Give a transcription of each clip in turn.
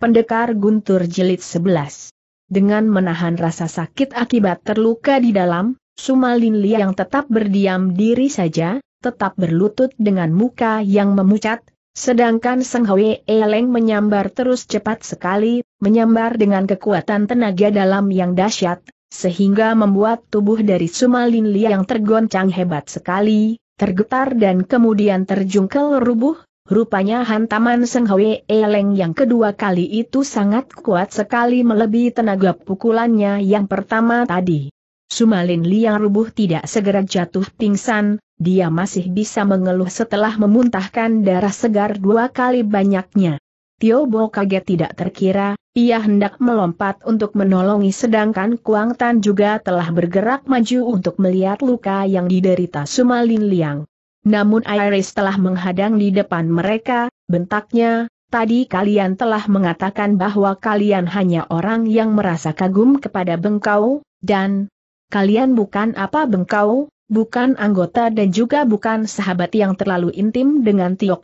Pendekar Guntur Jilid 11 Dengan menahan rasa sakit akibat terluka di dalam, Sumalin yang tetap berdiam diri saja, tetap berlutut dengan muka yang memucat, sedangkan Seng Hwe Eleng menyambar terus cepat sekali, menyambar dengan kekuatan tenaga dalam yang dahsyat, sehingga membuat tubuh dari Sumalin yang tergoncang hebat sekali, tergetar dan kemudian terjungkel rubuh, Rupanya hantaman Seng Hwe Eleng yang kedua kali itu sangat kuat sekali melebihi tenaga pukulannya yang pertama tadi. Sumalin liang rubuh tidak segera jatuh pingsan, dia masih bisa mengeluh setelah memuntahkan darah segar dua kali banyaknya. Tio Bo kaget tidak terkira, ia hendak melompat untuk menolongi sedangkan Kuang Tan juga telah bergerak maju untuk melihat luka yang diderita Sumalin Liang. Namun Iris telah menghadang di depan mereka, bentaknya, tadi kalian telah mengatakan bahwa kalian hanya orang yang merasa kagum kepada bengkau, dan kalian bukan apa bengkau, bukan anggota dan juga bukan sahabat yang terlalu intim dengan Tio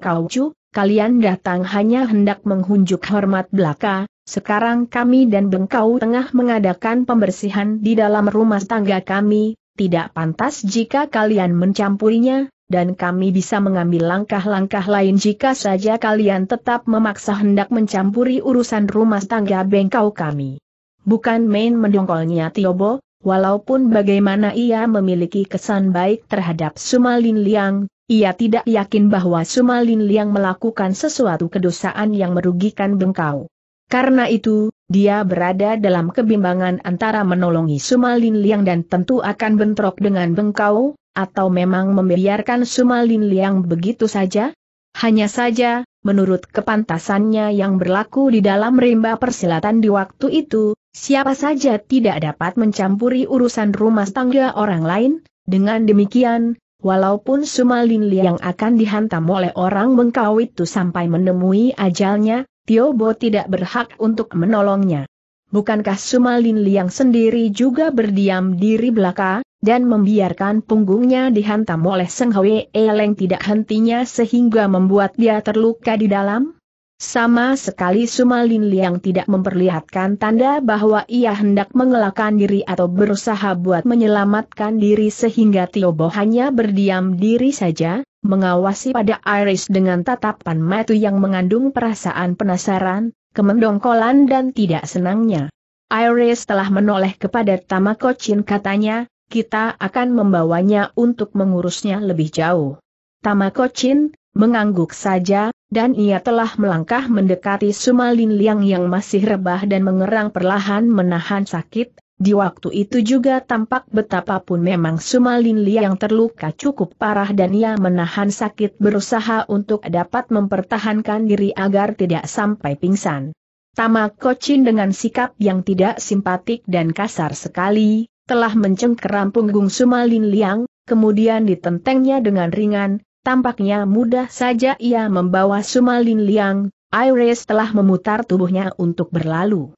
kalian datang hanya hendak menghunjuk hormat belaka, sekarang kami dan Bengkau tengah mengadakan pembersihan di dalam rumah tangga kami, tidak pantas jika kalian mencampurinya, dan kami bisa mengambil langkah-langkah lain jika saja kalian tetap memaksa hendak mencampuri urusan rumah tangga bengkau kami. Bukan main mendongkolnya Tiobo, walaupun bagaimana ia memiliki kesan baik terhadap Sumalin Liang, ia tidak yakin bahwa Sumalin Liang melakukan sesuatu kedosaan yang merugikan bengkau. Karena itu, dia berada dalam kebimbangan antara menolongi Sumalin Liang dan tentu akan bentrok dengan bengkau, atau memang membiarkan Sumalin Liang begitu saja? Hanya saja, menurut kepantasannya yang berlaku di dalam rimba persilatan di waktu itu, siapa saja tidak dapat mencampuri urusan rumah tangga orang lain, dengan demikian, walaupun Sumalin Liang akan dihantam oleh orang bengkau itu sampai menemui ajalnya, Tiobo tidak berhak untuk menolongnya. Bukankah Sumalin Liang sendiri juga berdiam diri belaka, dan membiarkan punggungnya dihantam oleh Seng Hwe Eleng tidak hentinya sehingga membuat dia terluka di dalam? Sama sekali Sumalin Liang tidak memperlihatkan tanda bahwa ia hendak mengelakkan diri atau berusaha buat menyelamatkan diri sehingga Tiobo hanya berdiam diri saja, mengawasi pada Iris dengan tatapan mata yang mengandung perasaan penasaran, kemendongkolan dan tidak senangnya. Iris telah menoleh kepada Tamako Chin katanya, kita akan membawanya untuk mengurusnya lebih jauh. Tamakochin, mengangguk saja, dan ia telah melangkah mendekati Sumalin Liang yang masih rebah dan mengerang perlahan menahan sakit, di waktu itu juga tampak betapapun memang Sumalin Liang terluka cukup parah dan ia menahan sakit berusaha untuk dapat mempertahankan diri agar tidak sampai pingsan. Tamakochin dengan sikap yang tidak simpatik dan kasar sekali, telah mencengkeram punggung Sumalin Liang, kemudian ditentengnya dengan ringan, tampaknya mudah saja ia membawa Sumalin Liang, Iris telah memutar tubuhnya untuk berlalu.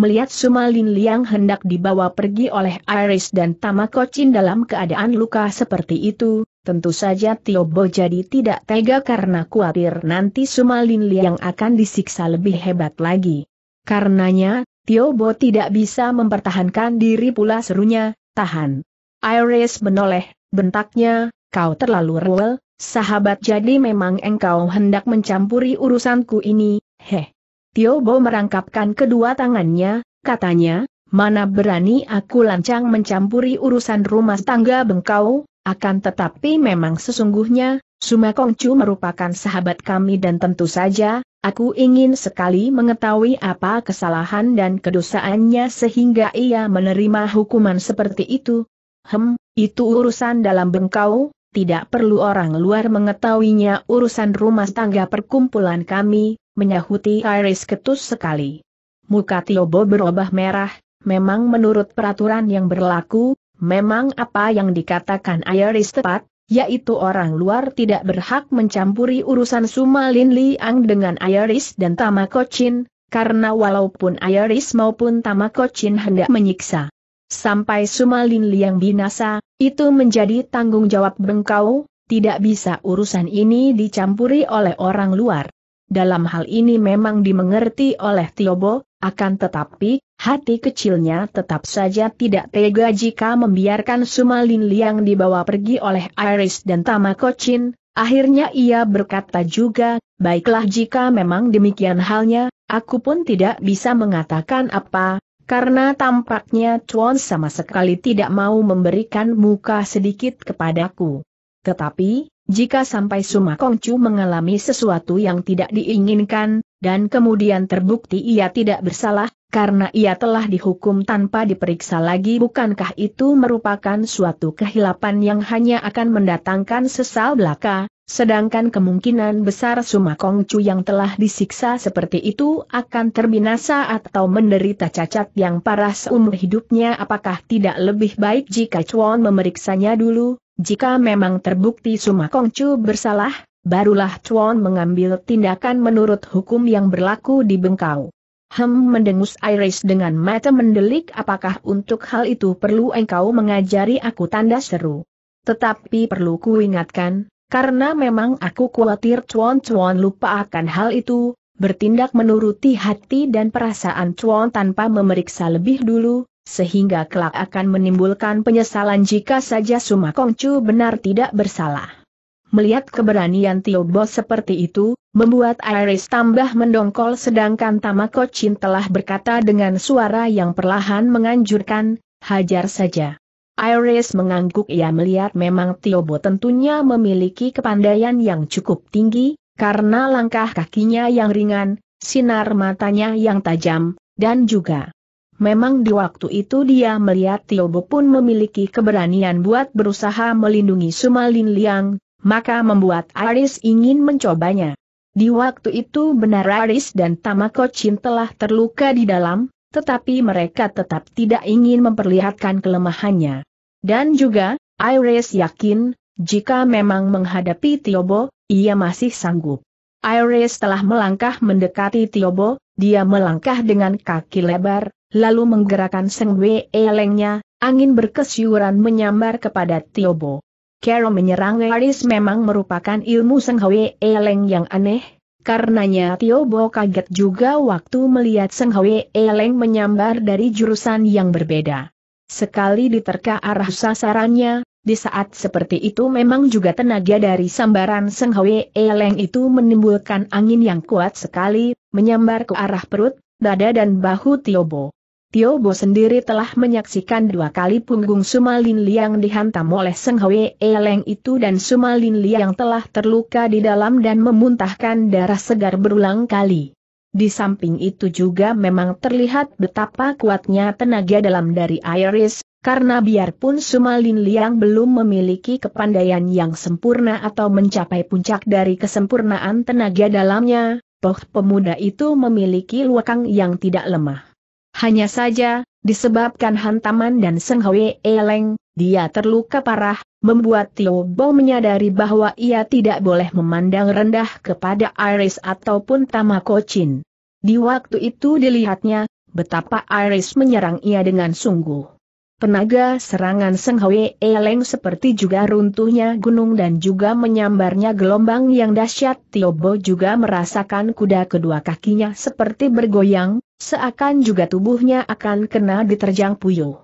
Melihat Sumalin Liang hendak dibawa pergi oleh Iris dan Tamakocin dalam keadaan luka seperti itu, Tentu saja Tio jadi tidak tega karena khawatir nanti Sumalin Liang akan disiksa lebih hebat lagi. Karenanya, Tio Bo tidak bisa mempertahankan diri pula serunya, tahan. Iris menoleh, bentaknya, kau terlalu rewel, sahabat jadi memang engkau hendak mencampuri urusanku ini, heh. Tio Bo merangkapkan kedua tangannya, katanya, mana berani aku lancang mencampuri urusan rumah tangga bengkau, akan tetapi memang sesungguhnya, Suma merupakan sahabat kami dan tentu saja, Aku ingin sekali mengetahui apa kesalahan dan kedosaannya sehingga ia menerima hukuman seperti itu. Hem, itu urusan dalam bengkau, tidak perlu orang luar mengetahuinya urusan rumah tangga perkumpulan kami, menyahuti Iris ketus sekali. Muka Tiobo berubah merah, memang menurut peraturan yang berlaku, memang apa yang dikatakan Iris tepat, yaitu orang luar tidak berhak mencampuri urusan Suma Lin Liang dengan Iris dan Tamakocin, karena walaupun Iris maupun Tamakocin hendak menyiksa. Sampai Suma Lin Liang binasa, itu menjadi tanggung jawab Bengkau, tidak bisa urusan ini dicampuri oleh orang luar. Dalam hal ini memang dimengerti oleh Tiobo, akan tetapi, Hati kecilnya tetap saja tidak tega jika membiarkan Sumalin Liang dibawa pergi oleh Iris dan Tamakochin, akhirnya ia berkata juga, baiklah jika memang demikian halnya, aku pun tidak bisa mengatakan apa, karena tampaknya Chuan sama sekali tidak mau memberikan muka sedikit kepadaku. Tetapi, jika sampai Suma Kongcu mengalami sesuatu yang tidak diinginkan, dan kemudian terbukti ia tidak bersalah, karena ia telah dihukum tanpa diperiksa lagi bukankah itu merupakan suatu kehilapan yang hanya akan mendatangkan sesal belaka, sedangkan kemungkinan besar Sumakong yang telah disiksa seperti itu akan terbinasa atau menderita cacat yang parah seumur hidupnya apakah tidak lebih baik jika Chuan memeriksanya dulu, jika memang terbukti Sumakong bersalah, barulah Chuan mengambil tindakan menurut hukum yang berlaku di Bengkau. Hem mendengus Iris dengan mata mendelik apakah untuk hal itu perlu engkau mengajari aku tanda seru. Tetapi perlu kuingatkan, karena memang aku khawatir cuan-cuan lupa akan hal itu, bertindak menuruti hati dan perasaan cuan tanpa memeriksa lebih dulu, sehingga kelak akan menimbulkan penyesalan jika saja Sumakongcu benar tidak bersalah. Melihat keberanian Tio Bo seperti itu, membuat Iris tambah mendongkol sedangkan Tamako Chin telah berkata dengan suara yang perlahan menganjurkan, hajar saja. Iris mengangguk ia melihat memang Tio Bo tentunya memiliki kepandaian yang cukup tinggi, karena langkah kakinya yang ringan, sinar matanya yang tajam, dan juga Memang di waktu itu dia melihat Tiobo pun memiliki keberanian buat berusaha melindungi Sumalin Liang, maka membuat Aris ingin mencobanya. Di waktu itu benar Aris dan Tamako Chin telah terluka di dalam, tetapi mereka tetap tidak ingin memperlihatkan kelemahannya. Dan juga, Iris yakin, jika memang menghadapi Tiobo, ia masih sanggup. Iris telah melangkah mendekati Tiobo, dia melangkah dengan kaki lebar, lalu menggerakkan sengwe elengnya, angin berkesyuran menyambar kepada Tiobo. Kero menyerang Aris memang merupakan ilmu Seng Hwe Eleng yang aneh, karenanya Tio Bo kaget juga waktu melihat Seng Hwe Eleng menyambar dari jurusan yang berbeda. Sekali diterka arah sasarannya, di saat seperti itu memang juga tenaga dari sambaran Seng Hwe Eleng itu menimbulkan angin yang kuat sekali, menyambar ke arah perut, dada dan bahu Tio Bo. Tio Bo sendiri telah menyaksikan dua kali punggung Sumalin Liang dihantam oleh Seng Hwe Eleng itu dan Sumalin Liang telah terluka di dalam dan memuntahkan darah segar berulang kali. Di samping itu juga memang terlihat betapa kuatnya tenaga dalam dari Iris, karena biarpun Sumalin Liang belum memiliki kepandaian yang sempurna atau mencapai puncak dari kesempurnaan tenaga dalamnya, toh pemuda itu memiliki luakang yang tidak lemah. Hanya saja, disebabkan hantaman dan Seng Hwe Eleng, dia terluka parah, membuat Tio Bo menyadari bahwa ia tidak boleh memandang rendah kepada Iris ataupun Tamakochin. Di waktu itu dilihatnya, betapa Iris menyerang ia dengan sungguh. Penaga serangan Seng Hwe Eleng seperti juga runtuhnya gunung dan juga menyambarnya gelombang yang dahsyat Tio Bo juga merasakan kuda kedua kakinya seperti bergoyang, seakan juga tubuhnya akan kena diterjang puyuh.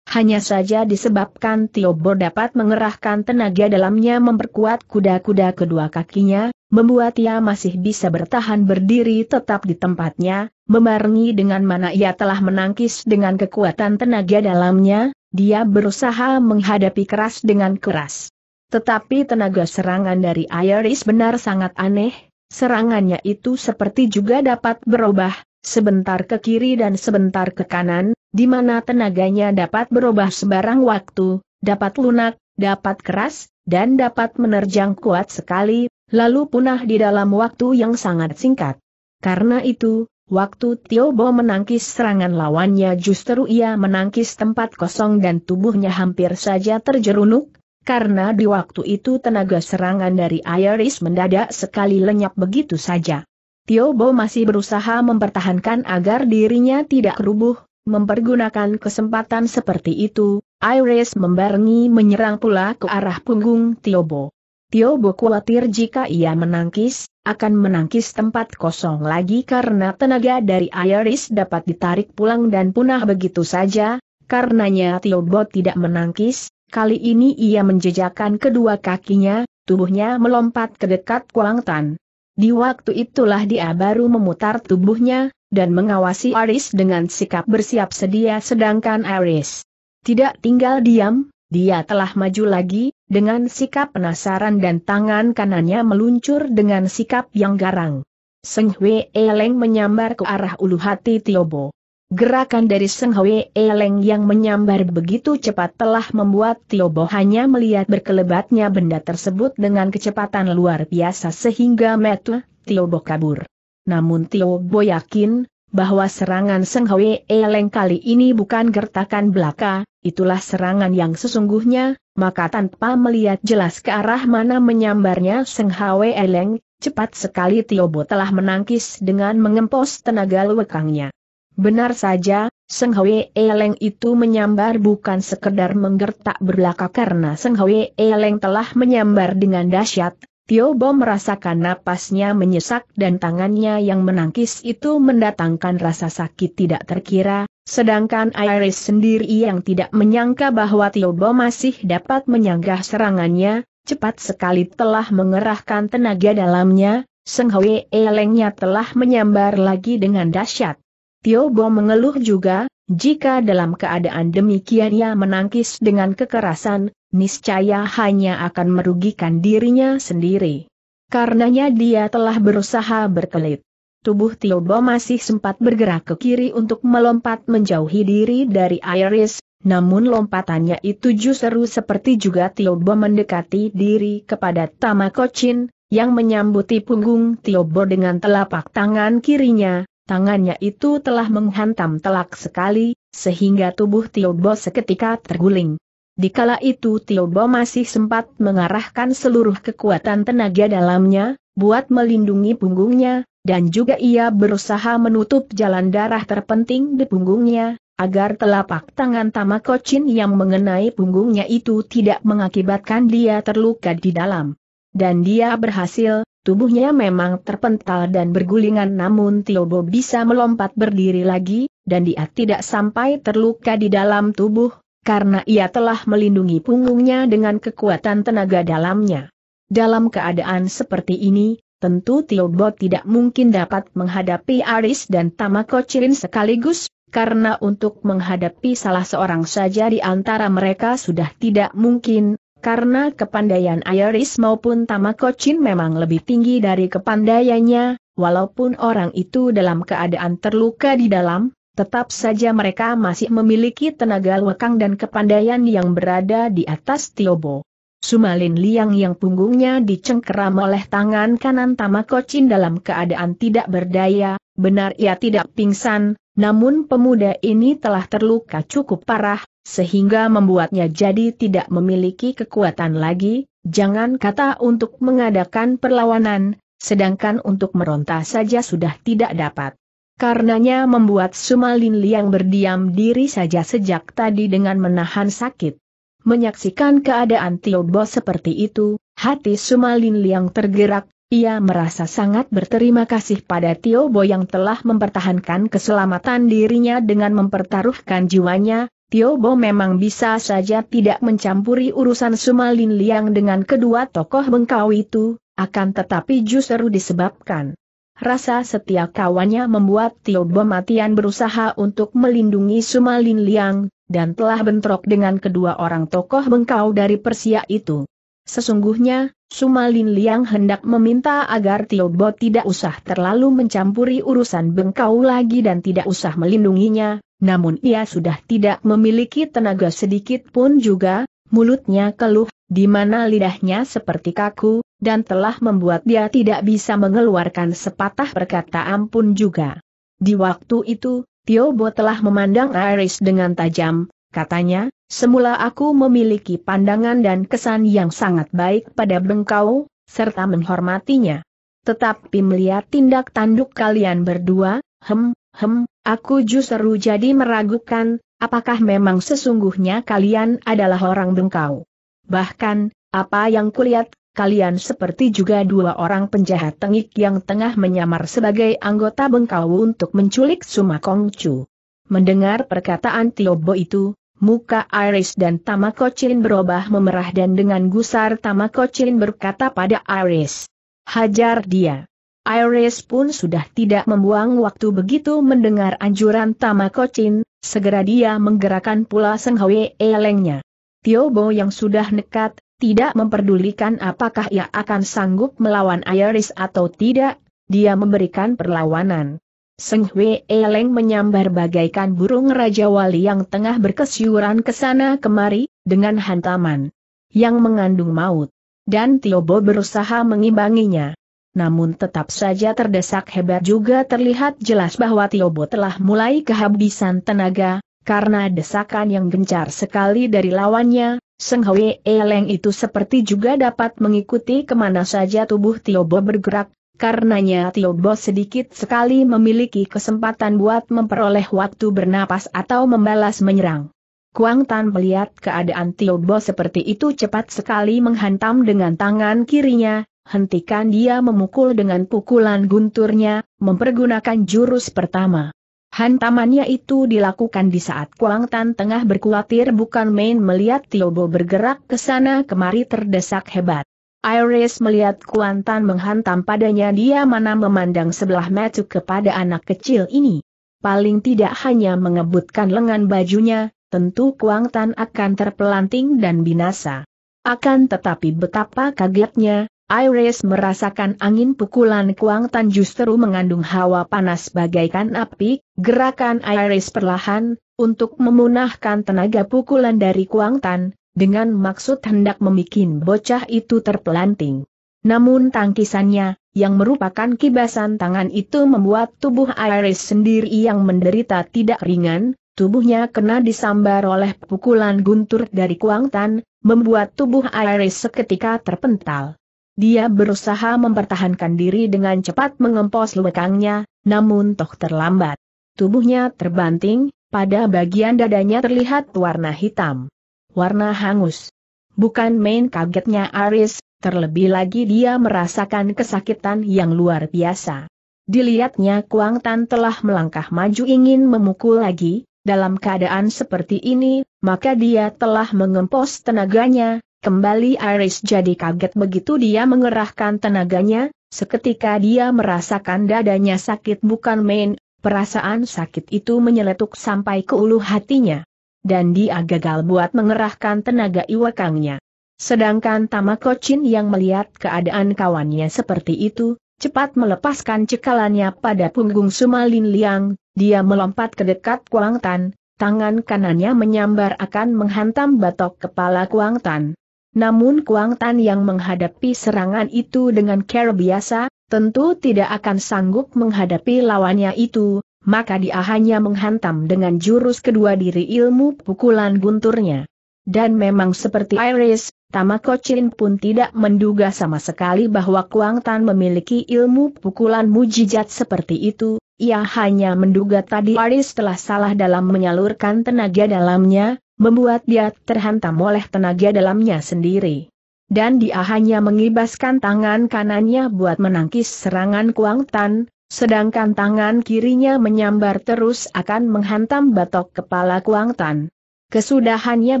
Hanya saja disebabkan Tiobor dapat mengerahkan tenaga dalamnya memperkuat kuda-kuda kedua kakinya, membuat ia masih bisa bertahan berdiri tetap di tempatnya, memarangi dengan mana ia telah menangkis dengan kekuatan tenaga dalamnya, dia berusaha menghadapi keras dengan keras. Tetapi tenaga serangan dari Iris benar sangat aneh, serangannya itu seperti juga dapat berubah, sebentar ke kiri dan sebentar ke kanan, di mana tenaganya dapat berubah sebarang waktu, dapat lunak, dapat keras, dan dapat menerjang kuat sekali, lalu punah di dalam waktu yang sangat singkat. Karena itu, waktu Tiobo menangkis serangan lawannya justru ia menangkis tempat kosong dan tubuhnya hampir saja terjerunuk, karena di waktu itu tenaga serangan dari Iris mendadak sekali lenyap begitu saja. Tio Bo masih berusaha mempertahankan agar dirinya tidak rubuh, mempergunakan kesempatan seperti itu, Iris membarengi menyerang pula ke arah punggung Tio Bo. Tio Bo khawatir jika ia menangkis, akan menangkis tempat kosong lagi karena tenaga dari Iris dapat ditarik pulang dan punah begitu saja, karenanya Tio Bo tidak menangkis, kali ini ia menjejakkan kedua kakinya, tubuhnya melompat ke dekat Kuang Tan. Di waktu itulah dia baru memutar tubuhnya, dan mengawasi Aris dengan sikap bersiap sedia sedangkan Aris tidak tinggal diam, dia telah maju lagi, dengan sikap penasaran dan tangan kanannya meluncur dengan sikap yang garang. Seng Hwee Eleng menyambar ke arah ulu hati Tiobo. Gerakan dari Seng Hwe Eleng yang menyambar begitu cepat telah membuat Tio Tiobo hanya melihat berkelebatnya benda tersebut dengan kecepatan luar biasa sehingga metu, Tio Tiobo kabur. Namun Tio Tiobo yakin, bahwa serangan Seng Hwe Eleng kali ini bukan gertakan belaka, itulah serangan yang sesungguhnya, maka tanpa melihat jelas ke arah mana menyambarnya Seng Hwe Eleng, cepat sekali Tio Tiobo telah menangkis dengan mengempos tenaga lewekangnya. Benar saja, Seng Hwe Eleng itu menyambar bukan sekedar menggertak berlaka karena Seng Hwe Eleng telah menyambar dengan dahsyat. Tio Bo merasakan napasnya menyesak dan tangannya yang menangkis itu mendatangkan rasa sakit tidak terkira, sedangkan Iris sendiri yang tidak menyangka bahwa Tio Bo masih dapat menyanggah serangannya, cepat sekali telah mengerahkan tenaga dalamnya, Seng Hwe Elengnya telah menyambar lagi dengan dahsyat. Tio Bo mengeluh juga, jika dalam keadaan demikian ia menangkis dengan kekerasan, niscaya hanya akan merugikan dirinya sendiri. Karenanya dia telah berusaha berkelit. Tubuh Tio Tiobo masih sempat bergerak ke kiri untuk melompat menjauhi diri dari Iris, namun lompatannya itu justru seperti juga Tio Tiobo mendekati diri kepada Tamakochin, yang menyambuti punggung Tio Tiobo dengan telapak tangan kirinya, Tangannya itu telah menghantam telak sekali, sehingga tubuh Tio Bo seketika terguling. Di kala itu Tio Bo masih sempat mengarahkan seluruh kekuatan tenaga dalamnya, buat melindungi punggungnya, dan juga ia berusaha menutup jalan darah terpenting di punggungnya, agar telapak tangan Tamakocin yang mengenai punggungnya itu tidak mengakibatkan dia terluka di dalam. Dan dia berhasil, Tubuhnya memang terpental dan bergulingan namun Tiobo bisa melompat berdiri lagi, dan dia tidak sampai terluka di dalam tubuh, karena ia telah melindungi punggungnya dengan kekuatan tenaga dalamnya. Dalam keadaan seperti ini, tentu Tiobo tidak mungkin dapat menghadapi Aris dan Tamako Chirin sekaligus, karena untuk menghadapi salah seorang saja di antara mereka sudah tidak mungkin, karena kepandaian Iris maupun Tamakocin memang lebih tinggi dari kepandaiannya, walaupun orang itu dalam keadaan terluka di dalam, tetap saja mereka masih memiliki tenaga lekang dan kepandaian yang berada di atas Tiobo. Sumalin Liang yang punggungnya dicengkeram oleh tangan kanan Tamakocin dalam keadaan tidak berdaya, benar ia tidak pingsan, namun pemuda ini telah terluka cukup parah, sehingga membuatnya jadi tidak memiliki kekuatan lagi, jangan kata untuk mengadakan perlawanan, sedangkan untuk meronta saja sudah tidak dapat. Karenanya membuat Sumalin Liang berdiam diri saja sejak tadi dengan menahan sakit. Menyaksikan keadaan Tio Bo seperti itu, hati Sumalin Liang tergerak, ia merasa sangat berterima kasih pada Tio Bo yang telah mempertahankan keselamatan dirinya dengan mempertaruhkan jiwanya, Tio Bo memang bisa saja tidak mencampuri urusan Sumalin Liang dengan kedua tokoh bengkau itu, akan tetapi justru disebabkan rasa setia kawannya membuat Tio Bo matian berusaha untuk melindungi Sumalin Liang, dan telah bentrok dengan kedua orang tokoh bengkau dari Persia itu. Sesungguhnya, Sumalin Liang hendak meminta agar Tio Bo tidak usah terlalu mencampuri urusan bengkau lagi dan tidak usah melindunginya, namun ia sudah tidak memiliki tenaga sedikit pun juga, mulutnya keluh, di mana lidahnya seperti kaku, dan telah membuat dia tidak bisa mengeluarkan sepatah perkataan pun juga. Di waktu itu, Tio Bo telah memandang Iris dengan tajam, katanya, semula aku memiliki pandangan dan kesan yang sangat baik pada Bengkau, serta menghormatinya. Tetapi melihat tindak tanduk kalian berdua, hem, hem, aku justru jadi meragukan, apakah memang sesungguhnya kalian adalah orang Bengkau. Bahkan, apa yang kulihat, kalian seperti juga dua orang penjahat tengik yang tengah menyamar sebagai anggota Bengkau untuk menculik Sumakongcu. Mendengar perkataan Tiobo itu, Muka Iris dan Tamakocin berubah memerah dan dengan gusar Tamakocin berkata pada Iris. Hajar dia. Iris pun sudah tidak membuang waktu begitu mendengar anjuran Tamakocin, segera dia menggerakkan pula Senghawe elengnya. Bo yang sudah nekat, tidak memperdulikan apakah ia akan sanggup melawan Iris atau tidak, dia memberikan perlawanan. Seng Hui Eleng menyambar bagaikan burung Raja Wali yang tengah berkesyuran ke sana kemari, dengan hantaman yang mengandung maut. Dan Tiobo berusaha mengimbanginya. Namun tetap saja terdesak hebat juga terlihat jelas bahwa Tiobo telah mulai kehabisan tenaga, karena desakan yang gencar sekali dari lawannya, Seng Hwe Eleng itu seperti juga dapat mengikuti kemana saja tubuh Tiobo bergerak, Karenanya Tio Bos sedikit sekali memiliki kesempatan buat memperoleh waktu bernapas atau membalas menyerang. Kuang Tan melihat keadaan Tio Bos seperti itu cepat sekali menghantam dengan tangan kirinya, hentikan dia memukul dengan pukulan gunturnya, mempergunakan jurus pertama. Hantamannya itu dilakukan di saat Kuang Tan tengah berkuatir bukan main melihat Tio Tiobo bergerak ke sana kemari terdesak hebat. Iris melihat Kuantan menghantam padanya dia mana memandang sebelah mata kepada anak kecil ini. Paling tidak hanya mengebutkan lengan bajunya, tentu Kuantan akan terpelanting dan binasa. Akan tetapi betapa kagetnya, Iris merasakan angin pukulan Kuantan justru mengandung hawa panas bagaikan api, gerakan Iris perlahan, untuk memunahkan tenaga pukulan dari Kuantan, dengan maksud hendak memikin bocah itu terpelanting. Namun tangkisannya, yang merupakan kibasan tangan itu membuat tubuh Iris sendiri yang menderita tidak ringan, tubuhnya kena disambar oleh pukulan guntur dari kuangtan, membuat tubuh Iris seketika terpental. Dia berusaha mempertahankan diri dengan cepat mengempos lekangnya, namun toh terlambat. Tubuhnya terbanting, pada bagian dadanya terlihat warna hitam warna hangus. Bukan main kagetnya Aris, terlebih lagi dia merasakan kesakitan yang luar biasa. Dilihatnya Kuang Tan telah melangkah maju ingin memukul lagi, dalam keadaan seperti ini, maka dia telah mengempos tenaganya, kembali Aris jadi kaget begitu dia mengerahkan tenaganya, seketika dia merasakan dadanya sakit bukan main, perasaan sakit itu menyeletuk sampai ke ulu hatinya dan dia gagal buat mengerahkan tenaga iwakangnya. Sedangkan Kocin yang melihat keadaan kawannya seperti itu, cepat melepaskan cekalannya pada punggung Sumalin Liang, dia melompat ke dekat Kuang Tan, tangan kanannya menyambar akan menghantam batok kepala Kuang Tan. Namun Kuang Tan yang menghadapi serangan itu dengan care biasa, tentu tidak akan sanggup menghadapi lawannya itu, maka dia hanya menghantam dengan jurus kedua diri ilmu pukulan gunturnya. Dan memang seperti Iris, Tamako Chin pun tidak menduga sama sekali bahwa Kuang Tan memiliki ilmu pukulan mujizat seperti itu, ia hanya menduga tadi Iris telah salah dalam menyalurkan tenaga dalamnya, membuat dia terhantam oleh tenaga dalamnya sendiri. Dan dia hanya mengibaskan tangan kanannya buat menangkis serangan Kuang Tan, Sedangkan tangan kirinya menyambar terus akan menghantam batok kepala Kuang Tan. Kesudahannya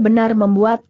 benar membuat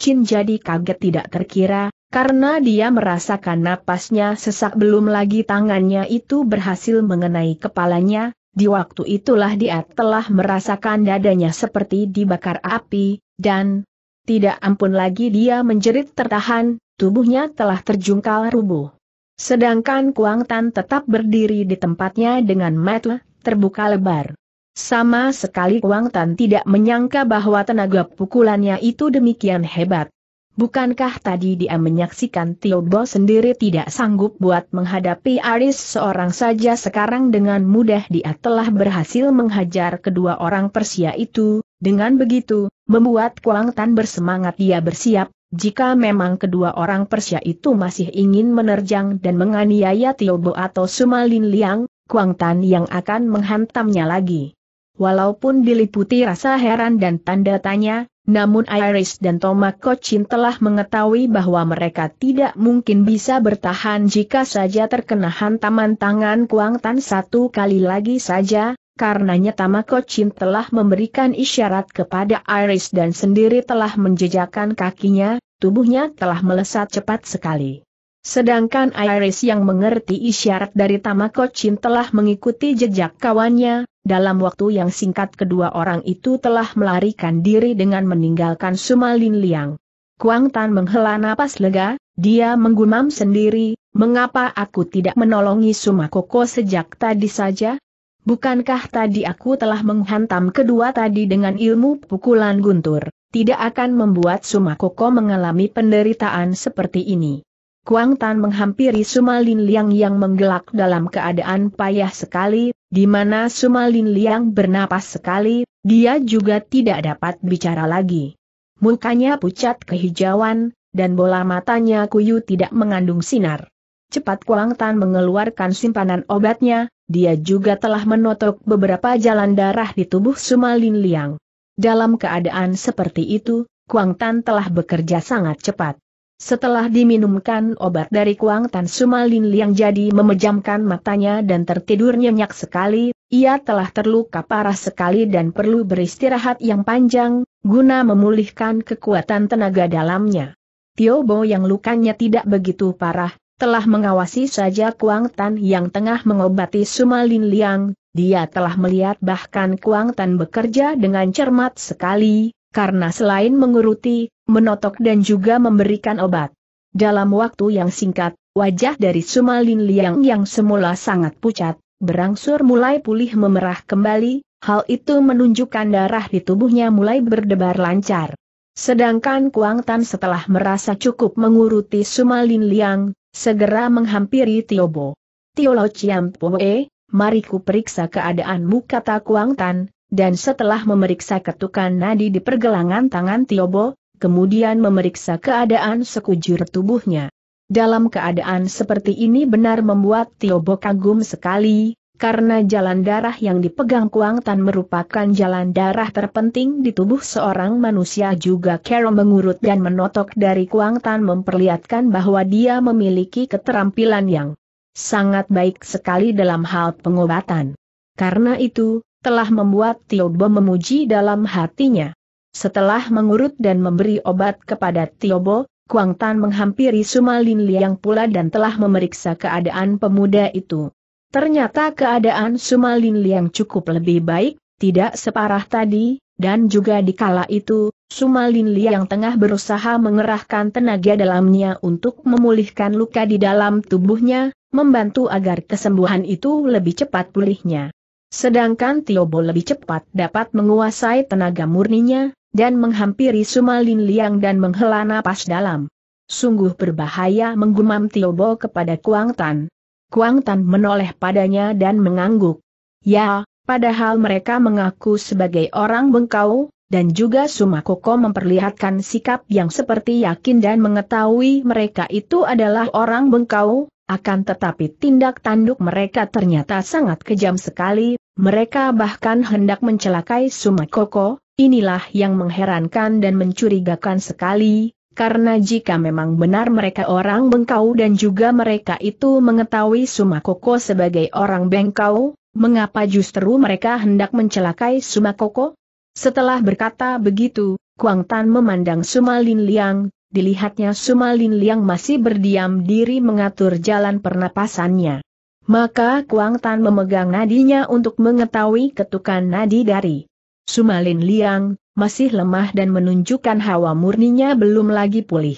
Chin jadi kaget tidak terkira, karena dia merasakan napasnya sesak belum lagi tangannya itu berhasil mengenai kepalanya, di waktu itulah dia telah merasakan dadanya seperti dibakar api, dan tidak ampun lagi dia menjerit tertahan, tubuhnya telah terjungkal rubuh. Sedangkan Kuang Tan tetap berdiri di tempatnya dengan mata terbuka lebar. Sama sekali Kuang Tan tidak menyangka bahwa tenaga pukulannya itu demikian hebat. Bukankah tadi dia menyaksikan Tio Bo sendiri tidak sanggup buat menghadapi Aris seorang saja sekarang dengan mudah dia telah berhasil menghajar kedua orang Persia itu, dengan begitu, membuat Kuang Tan bersemangat ia bersiap, jika memang kedua orang Persia itu masih ingin menerjang dan menganiaya Tiobo atau Sumalin Liang, Kuang Tan yang akan menghantamnya lagi. Walaupun diliputi rasa heran dan tanda tanya, namun Iris dan Tomak Kocin telah mengetahui bahwa mereka tidak mungkin bisa bertahan jika saja terkena hantaman tangan Kuang Tan satu kali lagi saja, karenanya Tamako Chin telah memberikan isyarat kepada Iris dan sendiri telah menjejakkan kakinya, tubuhnya telah melesat cepat sekali. Sedangkan Iris yang mengerti isyarat dari Tamako Chin telah mengikuti jejak kawannya, dalam waktu yang singkat kedua orang itu telah melarikan diri dengan meninggalkan Sumalin Liang. Kuang Tan menghela napas lega, dia menggumam sendiri, mengapa aku tidak menolongi Sumakoko sejak tadi saja, Bukankah tadi aku telah menghantam kedua tadi dengan ilmu pukulan guntur, tidak akan membuat Sumakoko mengalami penderitaan seperti ini. Kuang Tan menghampiri Sumalin Liang yang menggelak dalam keadaan payah sekali, di mana Sumalin Liang bernapas sekali, dia juga tidak dapat bicara lagi. Mukanya pucat kehijauan, dan bola matanya kuyu tidak mengandung sinar. Cepat Kuang Tan mengeluarkan simpanan obatnya, dia juga telah menotok beberapa jalan darah di tubuh Sumalin Liang. Dalam keadaan seperti itu, Kuang Tan telah bekerja sangat cepat. Setelah diminumkan obat dari Kuang Tan Sumalin Liang jadi memejamkan matanya dan tertidur nyenyak sekali, ia telah terluka parah sekali dan perlu beristirahat yang panjang, guna memulihkan kekuatan tenaga dalamnya. Tiobo yang lukanya tidak begitu parah, telah mengawasi saja Kuang Tan yang tengah mengobati Sumalin Liang, dia telah melihat bahkan Kuang Tan bekerja dengan cermat sekali, karena selain menguruti, menotok dan juga memberikan obat. Dalam waktu yang singkat, wajah dari Sumalin Liang yang semula sangat pucat, berangsur mulai pulih memerah kembali, hal itu menunjukkan darah di tubuhnya mulai berdebar lancar. Sedangkan Kuang Tan setelah merasa cukup menguruti Sumalin Liang, segera menghampiri Tiobo. Tiolo Ciampoe, mari ku periksa keadaanmu kata Kuang Tan, dan setelah memeriksa ketukan nadi di pergelangan tangan Tiobo, kemudian memeriksa keadaan sekujur tubuhnya. Dalam keadaan seperti ini benar membuat Tiobo kagum sekali, karena jalan darah yang dipegang Kuang Tan merupakan jalan darah terpenting di tubuh seorang manusia juga Carol mengurut dan menotok dari Kuang Tan memperlihatkan bahwa dia memiliki keterampilan yang sangat baik sekali dalam hal pengobatan. Karena itu, telah membuat Tio Bo memuji dalam hatinya. Setelah mengurut dan memberi obat kepada Tio Bo, Kuang Tan menghampiri Sumalin Liang pula dan telah memeriksa keadaan pemuda itu. Ternyata keadaan Sumalin Liang cukup lebih baik, tidak separah tadi, dan juga di kala itu, Sumalin Liang tengah berusaha mengerahkan tenaga dalamnya untuk memulihkan luka di dalam tubuhnya, membantu agar kesembuhan itu lebih cepat pulihnya. Sedangkan Tiobo lebih cepat dapat menguasai tenaga murninya, dan menghampiri Sumalin Liang dan menghela napas dalam. Sungguh berbahaya menggumam Tiobo kepada Kuang Tan. Kuang Tan menoleh padanya dan mengangguk. Ya, padahal mereka mengaku sebagai orang bengkau, dan juga Sumakoko memperlihatkan sikap yang seperti yakin dan mengetahui mereka itu adalah orang bengkau, akan tetapi tindak tanduk mereka ternyata sangat kejam sekali, mereka bahkan hendak mencelakai Sumakoko, inilah yang mengherankan dan mencurigakan sekali, karena jika memang benar mereka orang bengkau dan juga mereka itu mengetahui Sumakoko sebagai orang bengkau, mengapa justru mereka hendak mencelakai Sumakoko? Setelah berkata begitu, Kuang Tan memandang Sumalin Liang, dilihatnya Sumalin Liang masih berdiam diri mengatur jalan pernapasannya. Maka Kuang Tan memegang nadinya untuk mengetahui ketukan nadi dari Sumalin Liang, masih lemah dan menunjukkan hawa murninya belum lagi pulih.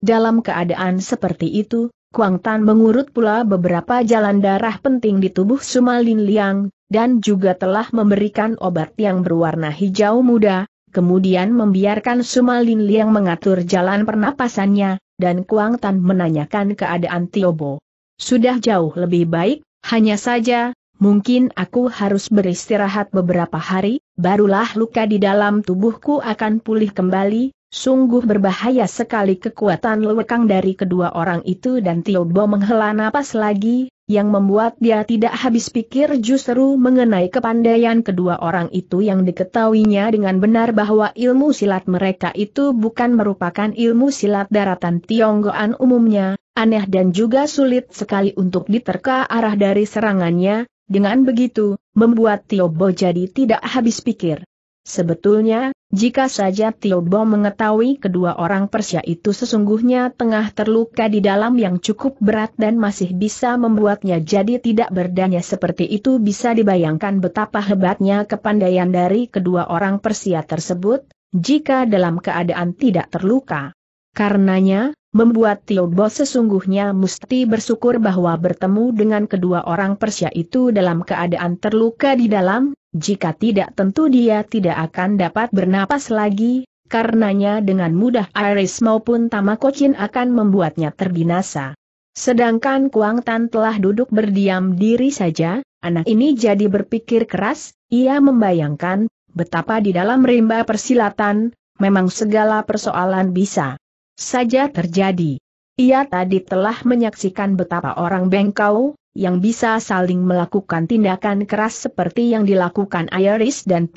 Dalam keadaan seperti itu, Kuang Tan mengurut pula beberapa jalan darah penting di tubuh Sumalin Liang, dan juga telah memberikan obat yang berwarna hijau muda, kemudian membiarkan Sumalin Liang mengatur jalan pernapasannya, dan Kuang Tan menanyakan keadaan Tiobo. Sudah jauh lebih baik, hanya saja, mungkin aku harus beristirahat beberapa hari, barulah luka di dalam tubuhku akan pulih kembali, sungguh berbahaya sekali kekuatan lewekang dari kedua orang itu dan Tiobo menghela napas lagi, yang membuat dia tidak habis pikir justru mengenai kepandaian kedua orang itu yang diketahuinya dengan benar bahwa ilmu silat mereka itu bukan merupakan ilmu silat daratan Tionggoan umumnya, aneh dan juga sulit sekali untuk diterka arah dari serangannya, dengan begitu, membuat Tiobo jadi tidak habis pikir. Sebetulnya, jika saja Tiobo mengetahui kedua orang Persia itu sesungguhnya tengah terluka di dalam yang cukup berat dan masih bisa membuatnya jadi tidak berdaya seperti itu bisa dibayangkan betapa hebatnya kepandaian dari kedua orang Persia tersebut, jika dalam keadaan tidak terluka. Karenanya, membuat Tio Bo sesungguhnya mesti bersyukur bahwa bertemu dengan kedua orang Persia itu dalam keadaan terluka di dalam, jika tidak tentu dia tidak akan dapat bernapas lagi, karenanya dengan mudah Iris maupun Tamakochin akan membuatnya terbinasa. Sedangkan Kuang Tan telah duduk berdiam diri saja, anak ini jadi berpikir keras, ia membayangkan betapa di dalam rimba persilatan, memang segala persoalan bisa saja terjadi. Ia tadi telah menyaksikan betapa orang bengkau, yang bisa saling melakukan tindakan keras seperti yang dilakukan Iris dan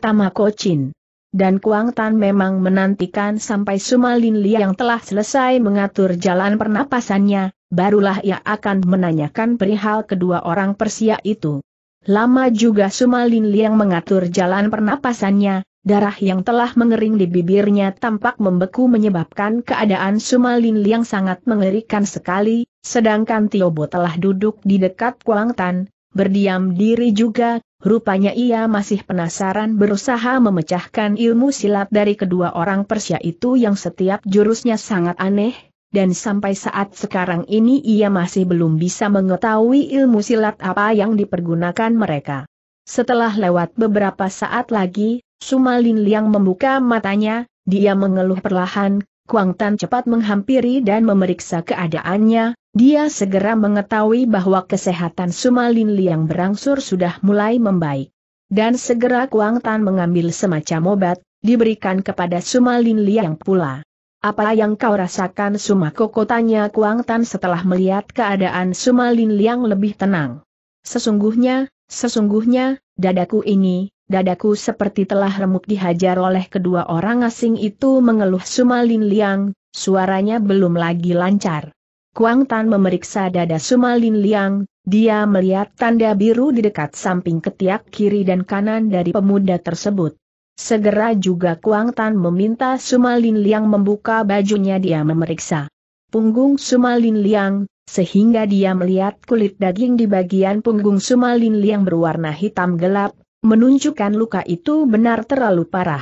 Chin. Dan Kuang Tan memang menantikan sampai Sumalin Li yang telah selesai mengatur jalan pernapasannya, barulah ia akan menanyakan perihal kedua orang Persia itu. Lama juga Sumalin Li yang mengatur jalan pernapasannya, Darah yang telah mengering di bibirnya tampak membeku menyebabkan keadaan Sumalin yang sangat mengerikan sekali, sedangkan Tiobo telah duduk di dekat Kuang Tan, berdiam diri juga, rupanya ia masih penasaran berusaha memecahkan ilmu silat dari kedua orang Persia itu yang setiap jurusnya sangat aneh, dan sampai saat sekarang ini ia masih belum bisa mengetahui ilmu silat apa yang dipergunakan mereka. Setelah lewat beberapa saat lagi, Sumalin Liang membuka matanya, dia mengeluh perlahan, Kuang Tan cepat menghampiri dan memeriksa keadaannya, dia segera mengetahui bahwa kesehatan Sumalin Liang berangsur sudah mulai membaik. Dan segera Kuang Tan mengambil semacam obat, diberikan kepada Sumalin Liang pula. Apa yang kau rasakan Sumakoko tanya Kuang Tan setelah melihat keadaan Sumalin Liang lebih tenang. Sesungguhnya, sesungguhnya, dadaku ini, dadaku seperti telah remuk dihajar oleh kedua orang asing itu mengeluh Sumalin Liang, suaranya belum lagi lancar. Kuang Tan memeriksa dada Sumalin Liang, dia melihat tanda biru di dekat samping ketiak kiri dan kanan dari pemuda tersebut. Segera juga Kuang Tan meminta Sumalin Liang membuka bajunya dia memeriksa punggung Sumalin Liang, sehingga dia melihat kulit daging di bagian punggung Sumalin Liang berwarna hitam gelap, Menunjukkan luka itu benar terlalu parah.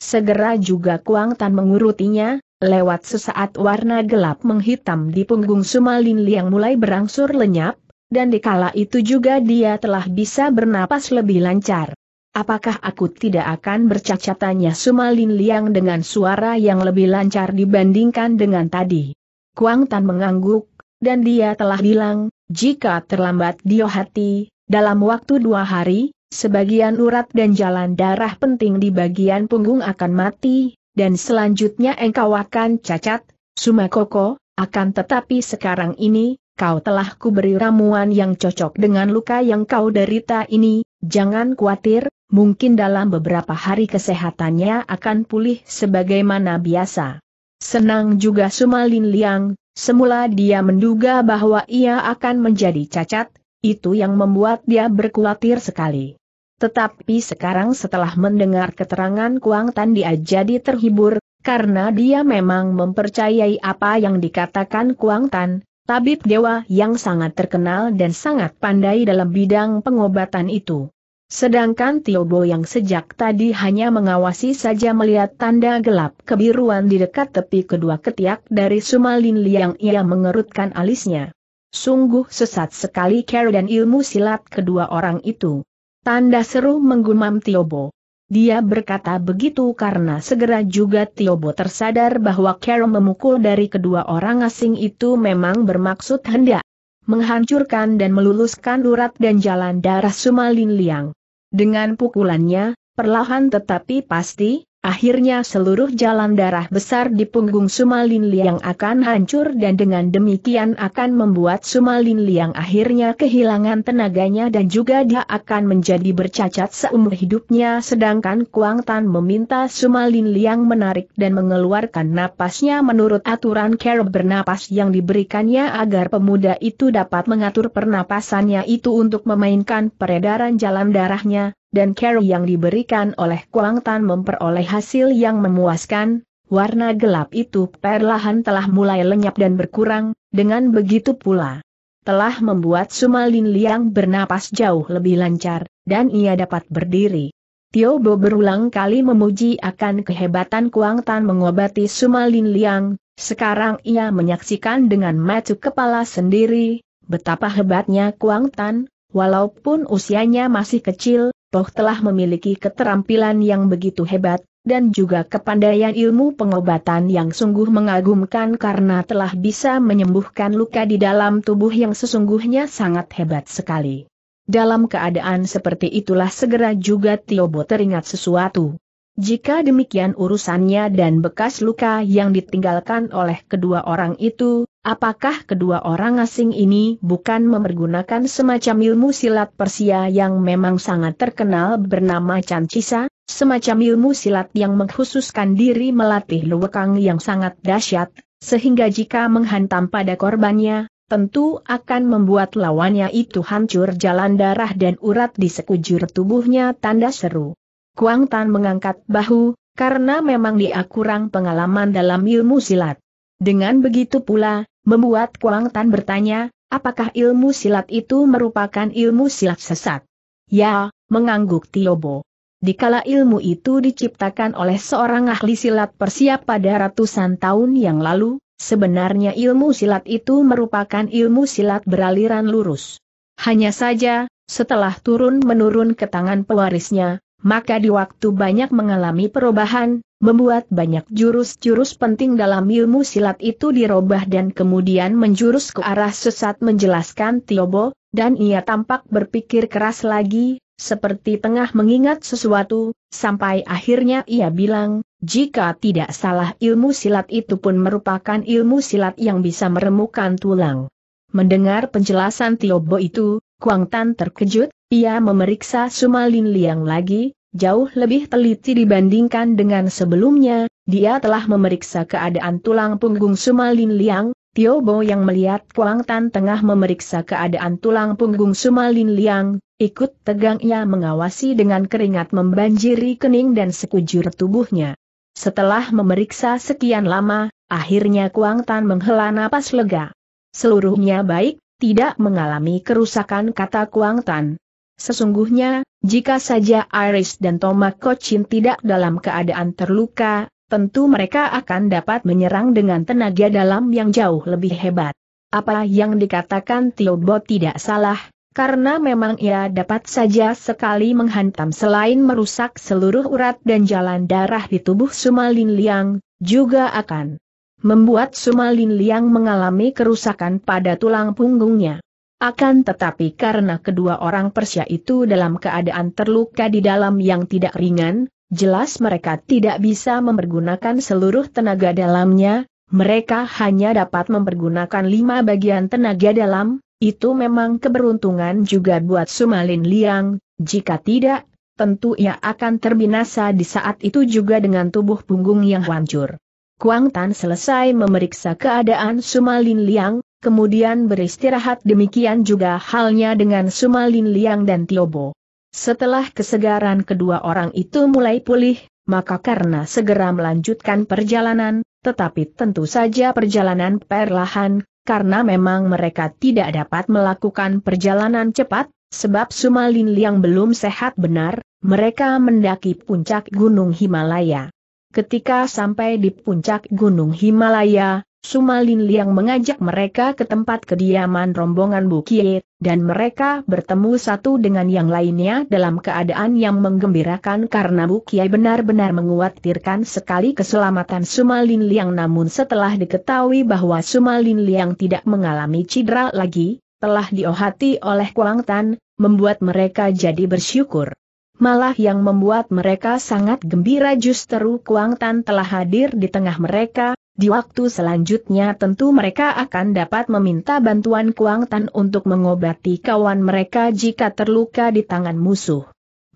Segera juga Kuang Tan mengurutinya, lewat sesaat warna gelap menghitam di punggung Sumalin Liang mulai berangsur lenyap, dan dikala itu juga dia telah bisa bernapas lebih lancar. Apakah aku tidak akan bercacatannya Sumalin Liang dengan suara yang lebih lancar dibandingkan dengan tadi? Kuang Tan mengangguk, dan dia telah bilang, jika terlambat dio hati, dalam waktu dua hari, sebagian urat dan jalan darah penting di bagian punggung akan mati, dan selanjutnya engkau akan cacat, Sumakoko, akan tetapi sekarang ini, kau telah kuberi ramuan yang cocok dengan luka yang kau derita ini, jangan khawatir, mungkin dalam beberapa hari kesehatannya akan pulih sebagaimana biasa. Senang juga Sumalin Liang, semula dia menduga bahwa ia akan menjadi cacat, itu yang membuat dia berkhawatir sekali. Tetapi sekarang setelah mendengar keterangan Kuang Tan dia jadi terhibur, karena dia memang mempercayai apa yang dikatakan Kuang Tan, tabib dewa yang sangat terkenal dan sangat pandai dalam bidang pengobatan itu. Sedangkan Tio Bo yang sejak tadi hanya mengawasi saja melihat tanda gelap kebiruan di dekat tepi kedua ketiak dari Sumalin Liang ia mengerutkan alisnya. Sungguh sesat sekali care dan ilmu silat kedua orang itu. Tanda seru menggumam Tiobo. Dia berkata begitu karena segera juga Tiobo tersadar bahwa Carol memukul dari kedua orang asing itu memang bermaksud hendak menghancurkan dan meluluskan urat dan jalan darah Sumalin Liang. Dengan pukulannya, perlahan tetapi pasti, Akhirnya seluruh jalan darah besar di punggung Sumalin Liang akan hancur dan dengan demikian akan membuat Sumalin Liang akhirnya kehilangan tenaganya dan juga dia akan menjadi bercacat seumur hidupnya sedangkan Kuang Tan meminta Sumalin Liang menarik dan mengeluarkan napasnya menurut aturan kerob bernapas yang diberikannya agar pemuda itu dapat mengatur pernapasannya itu untuk memainkan peredaran jalan darahnya, dan carry yang diberikan oleh Kuang Tan memperoleh hasil yang memuaskan, warna gelap itu perlahan telah mulai lenyap dan berkurang, dengan begitu pula. Telah membuat Sumalin Liang bernapas jauh lebih lancar, dan ia dapat berdiri. Tio Bo berulang kali memuji akan kehebatan Kuang Tan mengobati Sumalin Liang, sekarang ia menyaksikan dengan mata kepala sendiri, betapa hebatnya Kuang Tan, walaupun usianya masih kecil, Toh telah memiliki keterampilan yang begitu hebat, dan juga kepandaian ilmu pengobatan yang sungguh mengagumkan karena telah bisa menyembuhkan luka di dalam tubuh yang sesungguhnya sangat hebat sekali. Dalam keadaan seperti itulah segera juga Tiobo teringat sesuatu. Jika demikian urusannya dan bekas luka yang ditinggalkan oleh kedua orang itu, apakah kedua orang asing ini bukan memergunakan semacam ilmu silat Persia yang memang sangat terkenal bernama Cancisa, semacam ilmu silat yang mengkhususkan diri melatih lewekang yang sangat dahsyat, sehingga jika menghantam pada korbannya, tentu akan membuat lawannya itu hancur jalan darah dan urat di sekujur tubuhnya tanda seru. Kuang Tan mengangkat bahu, karena memang dia kurang pengalaman dalam ilmu silat. Dengan begitu pula, membuat Kuang Tan bertanya, apakah ilmu silat itu merupakan ilmu silat sesat? Ya, mengangguk Tiobo. Dikala ilmu itu diciptakan oleh seorang ahli silat Persia pada ratusan tahun yang lalu, sebenarnya ilmu silat itu merupakan ilmu silat beraliran lurus. Hanya saja, setelah turun-menurun ke tangan pewarisnya, maka di waktu banyak mengalami perubahan, membuat banyak jurus-jurus penting dalam ilmu silat itu dirobah dan kemudian menjurus ke arah sesat menjelaskan Tiobo, dan ia tampak berpikir keras lagi, seperti tengah mengingat sesuatu, sampai akhirnya ia bilang, jika tidak salah ilmu silat itu pun merupakan ilmu silat yang bisa meremukan tulang. Mendengar penjelasan Tiobo itu, Kuang Tan terkejut, ia memeriksa Sumalin Liang lagi, jauh lebih teliti dibandingkan dengan sebelumnya, dia telah memeriksa keadaan tulang punggung Sumalin Liang, Tio Bo yang melihat Kuang Tan tengah memeriksa keadaan tulang punggung Sumalin Liang, ikut tegangnya mengawasi dengan keringat membanjiri kening dan sekujur tubuhnya. Setelah memeriksa sekian lama, akhirnya Kuang Tan menghela napas lega. Seluruhnya baik, tidak mengalami kerusakan kata Kuang Tan. Sesungguhnya, jika saja Iris dan Tomak Kocin tidak dalam keadaan terluka, tentu mereka akan dapat menyerang dengan tenaga dalam yang jauh lebih hebat. Apa yang dikatakan Bo tidak salah, karena memang ia dapat saja sekali menghantam selain merusak seluruh urat dan jalan darah di tubuh Sumalin Liang, juga akan membuat Sumalin Liang mengalami kerusakan pada tulang punggungnya. Akan tetapi karena kedua orang Persia itu dalam keadaan terluka di dalam yang tidak ringan, jelas mereka tidak bisa mempergunakan seluruh tenaga dalamnya, mereka hanya dapat mempergunakan lima bagian tenaga dalam, itu memang keberuntungan juga buat Sumalin Liang, jika tidak, tentu ia akan terbinasa di saat itu juga dengan tubuh punggung yang hancur. Kuang Tan selesai memeriksa keadaan Sumalin Liang, kemudian beristirahat demikian juga halnya dengan Sumalin Liang dan Tiobo. Setelah kesegaran kedua orang itu mulai pulih, maka karena segera melanjutkan perjalanan, tetapi tentu saja perjalanan perlahan, karena memang mereka tidak dapat melakukan perjalanan cepat, sebab Sumalin Liang belum sehat benar, mereka mendaki puncak Gunung Himalaya. Ketika sampai di puncak Gunung Himalaya, Sumalin Liang mengajak mereka ke tempat kediaman rombongan Bukit, dan mereka bertemu satu dengan yang lainnya dalam keadaan yang menggembirakan karena Bukiet benar-benar menguatirkan sekali keselamatan Sumalin Liang namun setelah diketahui bahwa Sumalin Liang tidak mengalami cedera lagi, telah diohati oleh Kuang Tan, membuat mereka jadi bersyukur. Malah yang membuat mereka sangat gembira justru Kuang Tan telah hadir di tengah mereka, di waktu selanjutnya tentu mereka akan dapat meminta bantuan Kuang Tan untuk mengobati kawan mereka jika terluka di tangan musuh.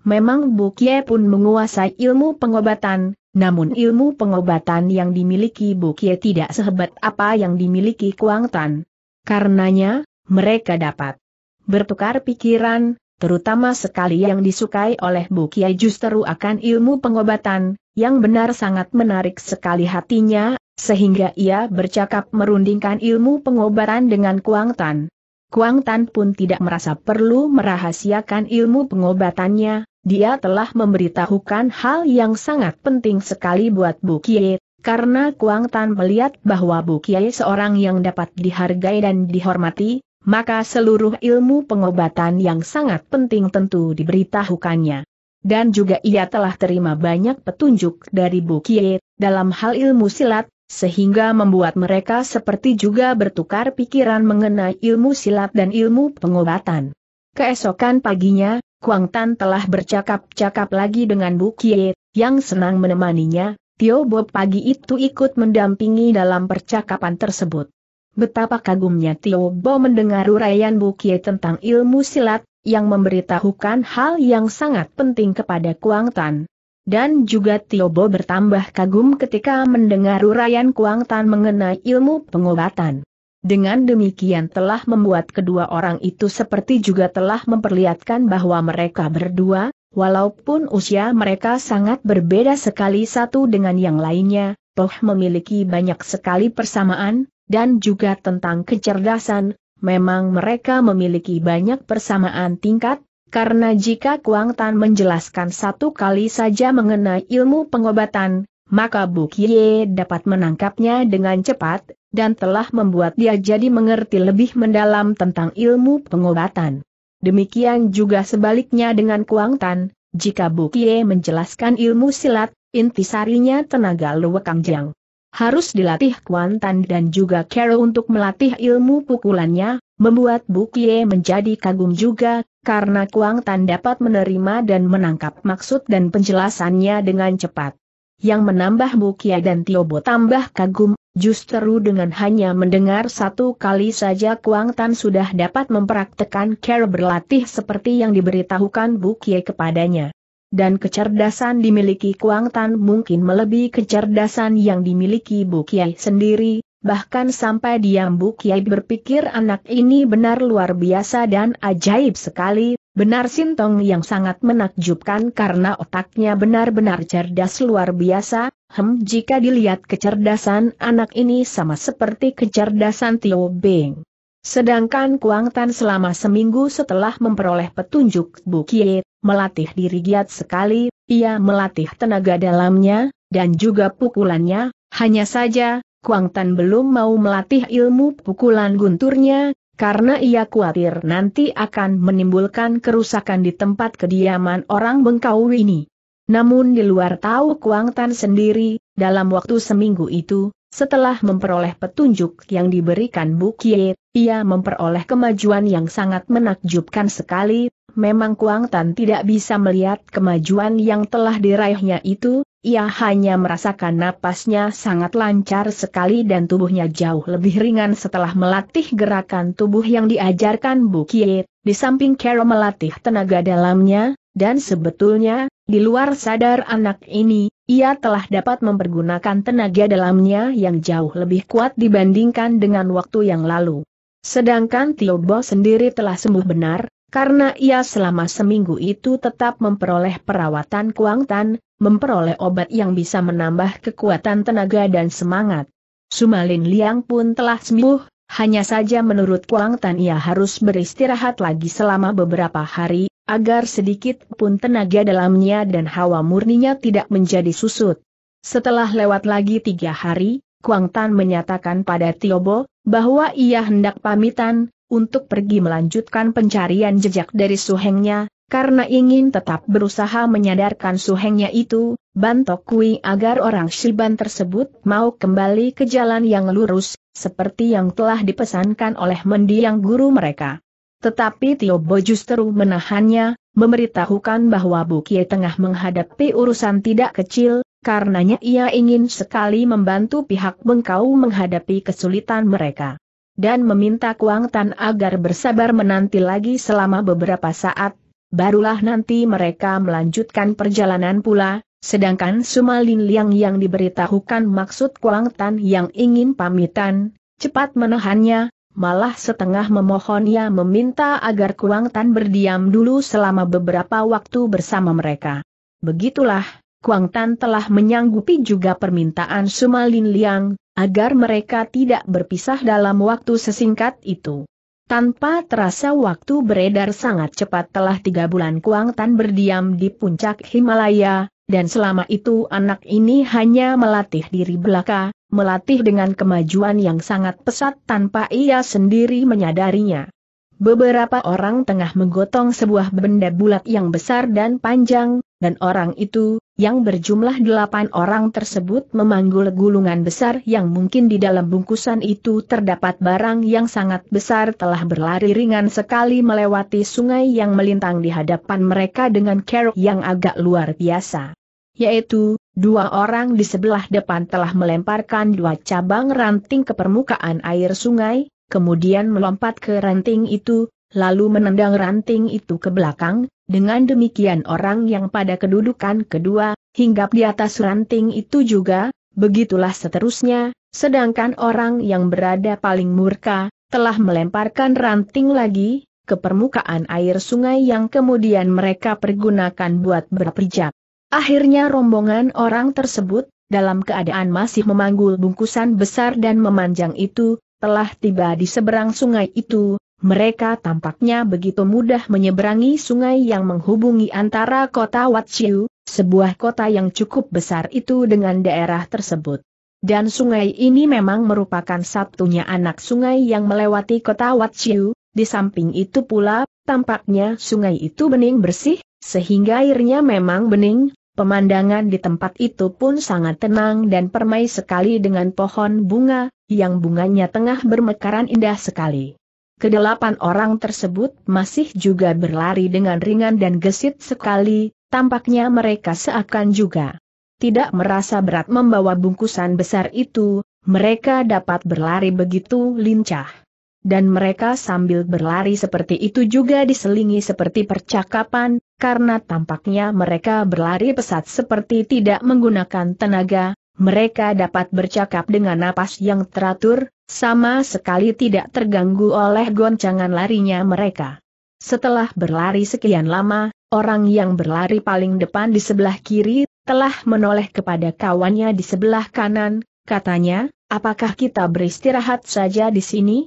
Memang Bu Kie pun menguasai ilmu pengobatan, namun ilmu pengobatan yang dimiliki Bu Kie tidak sehebat apa yang dimiliki Kuang Tan. Karenanya, mereka dapat bertukar pikiran, terutama sekali yang disukai oleh Bu Kiai justru akan ilmu pengobatan, yang benar sangat menarik sekali hatinya, sehingga ia bercakap merundingkan ilmu pengobatan dengan Kuang Tan. Kuang Tan pun tidak merasa perlu merahasiakan ilmu pengobatannya, dia telah memberitahukan hal yang sangat penting sekali buat Bu Kiai, karena Kuang Tan melihat bahwa Bu Kiai seorang yang dapat dihargai dan dihormati, maka seluruh ilmu pengobatan yang sangat penting tentu diberitahukannya. Dan juga ia telah terima banyak petunjuk dari Bukie, dalam hal ilmu silat, sehingga membuat mereka seperti juga bertukar pikiran mengenai ilmu silat dan ilmu pengobatan. Keesokan paginya, Kuang Tan telah bercakap-cakap lagi dengan Bukie, yang senang menemaninya, Tio Bob pagi itu ikut mendampingi dalam percakapan tersebut. Betapa kagumnya Tio Bo mendengar uraian Bukie tentang ilmu silat, yang memberitahukan hal yang sangat penting kepada Kuang Tan. Dan juga Tio Bo bertambah kagum ketika mendengar uraian Kuang Tan mengenai ilmu pengobatan. Dengan demikian telah membuat kedua orang itu seperti juga telah memperlihatkan bahwa mereka berdua, walaupun usia mereka sangat berbeda sekali satu dengan yang lainnya, toh memiliki banyak sekali persamaan, dan juga tentang kecerdasan, memang mereka memiliki banyak persamaan tingkat, karena jika Kuang Tan menjelaskan satu kali saja mengenai ilmu pengobatan, maka Bu Kie dapat menangkapnya dengan cepat, dan telah membuat dia jadi mengerti lebih mendalam tentang ilmu pengobatan. Demikian juga sebaliknya dengan Kuang Tan, jika Bu Kie menjelaskan ilmu silat, intisarinya tenaga luwekang jang harus dilatih Kuan Tan dan juga Carol untuk melatih ilmu pukulannya, membuat Bukie menjadi kagum juga, karena Kuang Tan dapat menerima dan menangkap maksud dan penjelasannya dengan cepat. Yang menambah Bukia dan Tiobo tambah kagum, justru dengan hanya mendengar satu kali saja Kuang Tan sudah dapat mempraktekan Carol berlatih seperti yang diberitahukan Bukie kepadanya dan kecerdasan dimiliki Kuang Tan mungkin melebihi kecerdasan yang dimiliki Bu Kiai sendiri, bahkan sampai diam Bu Kiai berpikir anak ini benar luar biasa dan ajaib sekali, benar Sintong yang sangat menakjubkan karena otaknya benar-benar cerdas luar biasa, hem jika dilihat kecerdasan anak ini sama seperti kecerdasan Tio Beng. Sedangkan Kuang Tan selama seminggu setelah memperoleh petunjuk Bu Kiai melatih diri giat sekali, ia melatih tenaga dalamnya, dan juga pukulannya, hanya saja, Kuang Tan belum mau melatih ilmu pukulan gunturnya, karena ia khawatir nanti akan menimbulkan kerusakan di tempat kediaman orang Bengkau ini. Namun di luar tahu Kuang Tan sendiri, dalam waktu seminggu itu, setelah memperoleh petunjuk yang diberikan Kie, ia memperoleh kemajuan yang sangat menakjubkan sekali, memang Kuang Tan tidak bisa melihat kemajuan yang telah diraihnya itu, ia hanya merasakan napasnya sangat lancar sekali dan tubuhnya jauh lebih ringan setelah melatih gerakan tubuh yang diajarkan Kie, di samping Kero melatih tenaga dalamnya, dan sebetulnya, di luar sadar anak ini, ia telah dapat mempergunakan tenaga dalamnya yang jauh lebih kuat dibandingkan dengan waktu yang lalu. Sedangkan Tio Bo sendiri telah sembuh benar, karena ia selama seminggu itu tetap memperoleh perawatan Kuang Tan, memperoleh obat yang bisa menambah kekuatan tenaga dan semangat. Sumalin Liang pun telah sembuh, hanya saja menurut Kuang Tan ia harus beristirahat lagi selama beberapa hari, agar sedikit pun tenaga dalamnya dan hawa murninya tidak menjadi susut. Setelah lewat lagi tiga hari, Kuang Tan menyatakan pada Tiobo, bahwa ia hendak pamitan, untuk pergi melanjutkan pencarian jejak dari suhengnya, karena ingin tetap berusaha menyadarkan suhengnya itu, Bantok Kui agar orang Shiban tersebut mau kembali ke jalan yang lurus, seperti yang telah dipesankan oleh mendiang guru mereka. Tetapi Tio Bo justru menahannya, memberitahukan bahwa Bukie tengah menghadapi urusan tidak kecil, karenanya ia ingin sekali membantu pihak Bengkau menghadapi kesulitan mereka. Dan meminta Kuang Tan agar bersabar menanti lagi selama beberapa saat, barulah nanti mereka melanjutkan perjalanan pula, sedangkan Sumalin Liang yang diberitahukan maksud Kuang Tan yang ingin pamitan, cepat menahannya, malah setengah memohon ia meminta agar Kuang Tan berdiam dulu selama beberapa waktu bersama mereka. Begitulah, Kuang Tan telah menyanggupi juga permintaan Sumalin Liang, agar mereka tidak berpisah dalam waktu sesingkat itu. Tanpa terasa waktu beredar sangat cepat telah tiga bulan Kuang Tan berdiam di puncak Himalaya, dan selama itu anak ini hanya melatih diri belaka, melatih dengan kemajuan yang sangat pesat tanpa ia sendiri menyadarinya. Beberapa orang tengah menggotong sebuah benda bulat yang besar dan panjang, dan orang itu, yang berjumlah delapan orang tersebut memanggul gulungan besar yang mungkin di dalam bungkusan itu terdapat barang yang sangat besar telah berlari ringan sekali melewati sungai yang melintang di hadapan mereka dengan kerok yang agak luar biasa. Yaitu, Dua orang di sebelah depan telah melemparkan dua cabang ranting ke permukaan air sungai, kemudian melompat ke ranting itu, lalu menendang ranting itu ke belakang, dengan demikian orang yang pada kedudukan kedua, hinggap di atas ranting itu juga, begitulah seterusnya, sedangkan orang yang berada paling murka, telah melemparkan ranting lagi, ke permukaan air sungai yang kemudian mereka pergunakan buat berpijak. Akhirnya rombongan orang tersebut, dalam keadaan masih memanggul bungkusan besar dan memanjang itu, telah tiba di seberang sungai itu, mereka tampaknya begitu mudah menyeberangi sungai yang menghubungi antara kota Watsiu, sebuah kota yang cukup besar itu dengan daerah tersebut. Dan sungai ini memang merupakan satunya anak sungai yang melewati kota Watsiu, di samping itu pula, tampaknya sungai itu bening bersih, sehingga airnya memang bening, pemandangan di tempat itu pun sangat tenang dan permai sekali dengan pohon bunga, yang bunganya tengah bermekaran indah sekali. Kedelapan orang tersebut masih juga berlari dengan ringan dan gesit sekali, tampaknya mereka seakan juga tidak merasa berat membawa bungkusan besar itu, mereka dapat berlari begitu lincah. Dan mereka sambil berlari seperti itu juga diselingi seperti percakapan, karena tampaknya mereka berlari pesat seperti tidak menggunakan tenaga, mereka dapat bercakap dengan napas yang teratur, sama sekali tidak terganggu oleh goncangan larinya mereka. Setelah berlari sekian lama, orang yang berlari paling depan di sebelah kiri, telah menoleh kepada kawannya di sebelah kanan, katanya, apakah kita beristirahat saja di sini?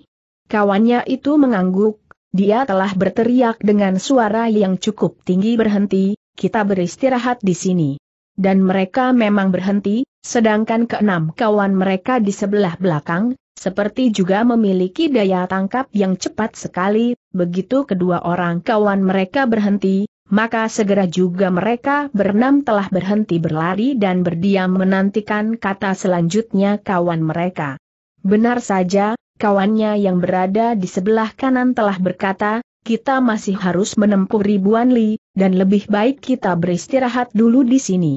Kawannya itu mengangguk, dia telah berteriak dengan suara yang cukup tinggi berhenti, kita beristirahat di sini. Dan mereka memang berhenti, sedangkan keenam kawan mereka di sebelah belakang, seperti juga memiliki daya tangkap yang cepat sekali, begitu kedua orang kawan mereka berhenti, maka segera juga mereka berenam telah berhenti berlari dan berdiam menantikan kata selanjutnya kawan mereka. Benar saja, kawannya yang berada di sebelah kanan telah berkata, kita masih harus menempuh ribuan li, dan lebih baik kita beristirahat dulu di sini.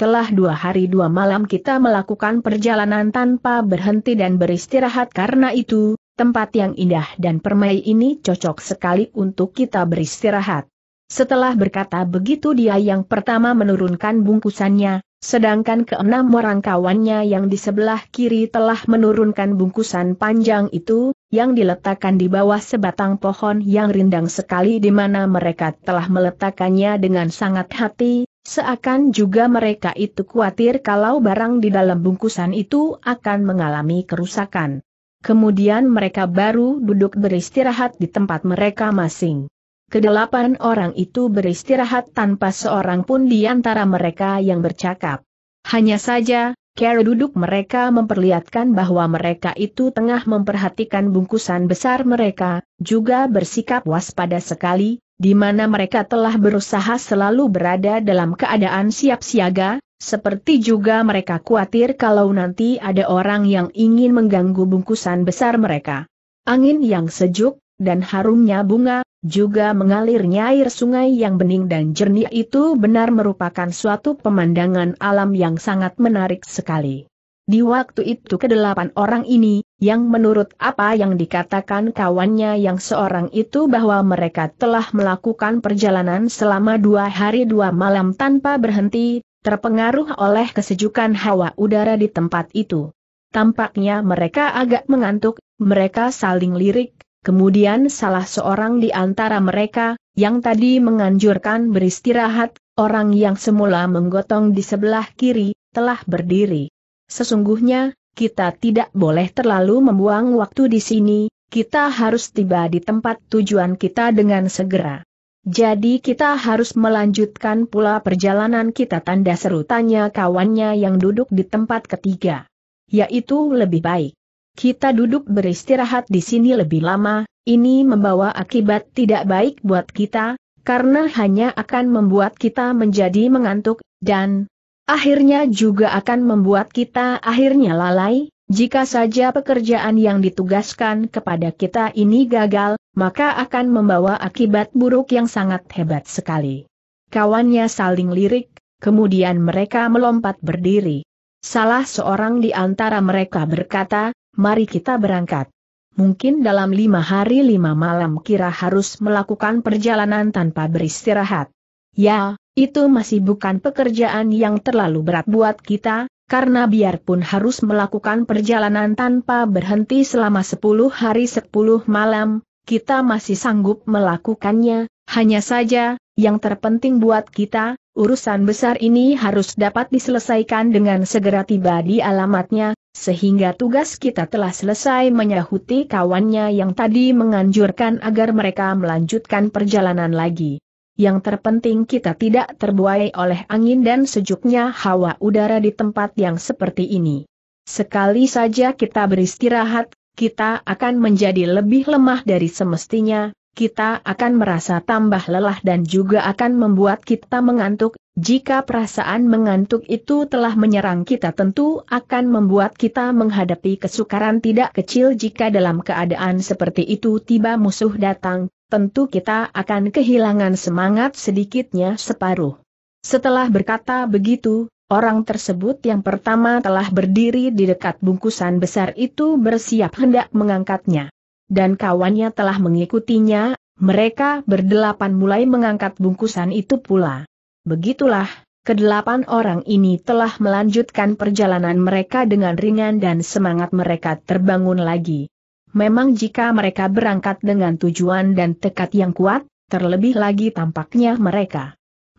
Telah dua hari dua malam kita melakukan perjalanan tanpa berhenti dan beristirahat karena itu, tempat yang indah dan permai ini cocok sekali untuk kita beristirahat. Setelah berkata begitu dia yang pertama menurunkan bungkusannya, sedangkan keenam orang kawannya yang di sebelah kiri telah menurunkan bungkusan panjang itu, yang diletakkan di bawah sebatang pohon yang rindang sekali di mana mereka telah meletakkannya dengan sangat hati, seakan juga mereka itu khawatir kalau barang di dalam bungkusan itu akan mengalami kerusakan. Kemudian mereka baru duduk beristirahat di tempat mereka masing. Kedelapan orang itu beristirahat tanpa seorang pun di antara mereka yang bercakap. Hanya saja, cara duduk mereka memperlihatkan bahwa mereka itu tengah memperhatikan bungkusan besar mereka, juga bersikap waspada sekali, di mana mereka telah berusaha selalu berada dalam keadaan siap siaga, seperti juga mereka khawatir kalau nanti ada orang yang ingin mengganggu bungkusan besar mereka. Angin yang sejuk, dan harumnya bunga, juga mengalirnya air sungai yang bening dan jernih itu benar merupakan suatu pemandangan alam yang sangat menarik sekali. Di waktu itu kedelapan orang ini, yang menurut apa yang dikatakan kawannya yang seorang itu bahwa mereka telah melakukan perjalanan selama dua hari dua malam tanpa berhenti, terpengaruh oleh kesejukan hawa udara di tempat itu. Tampaknya mereka agak mengantuk, mereka saling lirik, Kemudian salah seorang di antara mereka, yang tadi menganjurkan beristirahat, orang yang semula menggotong di sebelah kiri, telah berdiri. Sesungguhnya, kita tidak boleh terlalu membuang waktu di sini, kita harus tiba di tempat tujuan kita dengan segera. Jadi kita harus melanjutkan pula perjalanan kita tanda seru tanya kawannya yang duduk di tempat ketiga. Yaitu lebih baik. Kita duduk beristirahat di sini lebih lama, ini membawa akibat tidak baik buat kita, karena hanya akan membuat kita menjadi mengantuk, dan akhirnya juga akan membuat kita akhirnya lalai, jika saja pekerjaan yang ditugaskan kepada kita ini gagal, maka akan membawa akibat buruk yang sangat hebat sekali. Kawannya saling lirik, kemudian mereka melompat berdiri. Salah seorang di antara mereka berkata, mari kita berangkat. Mungkin dalam lima hari lima malam kira harus melakukan perjalanan tanpa beristirahat. Ya, itu masih bukan pekerjaan yang terlalu berat buat kita, karena biarpun harus melakukan perjalanan tanpa berhenti selama sepuluh hari sepuluh malam, kita masih sanggup melakukannya, hanya saja, yang terpenting buat kita, urusan besar ini harus dapat diselesaikan dengan segera tiba di alamatnya, sehingga tugas kita telah selesai menyahuti kawannya yang tadi menganjurkan agar mereka melanjutkan perjalanan lagi. Yang terpenting kita tidak terbuai oleh angin dan sejuknya hawa udara di tempat yang seperti ini. Sekali saja kita beristirahat, kita akan menjadi lebih lemah dari semestinya, kita akan merasa tambah lelah dan juga akan membuat kita mengantuk, jika perasaan mengantuk itu telah menyerang kita tentu akan membuat kita menghadapi kesukaran tidak kecil jika dalam keadaan seperti itu tiba musuh datang, tentu kita akan kehilangan semangat sedikitnya separuh. Setelah berkata begitu, orang tersebut yang pertama telah berdiri di dekat bungkusan besar itu bersiap hendak mengangkatnya. Dan kawannya telah mengikutinya, mereka berdelapan mulai mengangkat bungkusan itu pula. Begitulah, kedelapan orang ini telah melanjutkan perjalanan mereka dengan ringan dan semangat mereka terbangun lagi. Memang jika mereka berangkat dengan tujuan dan tekad yang kuat, terlebih lagi tampaknya mereka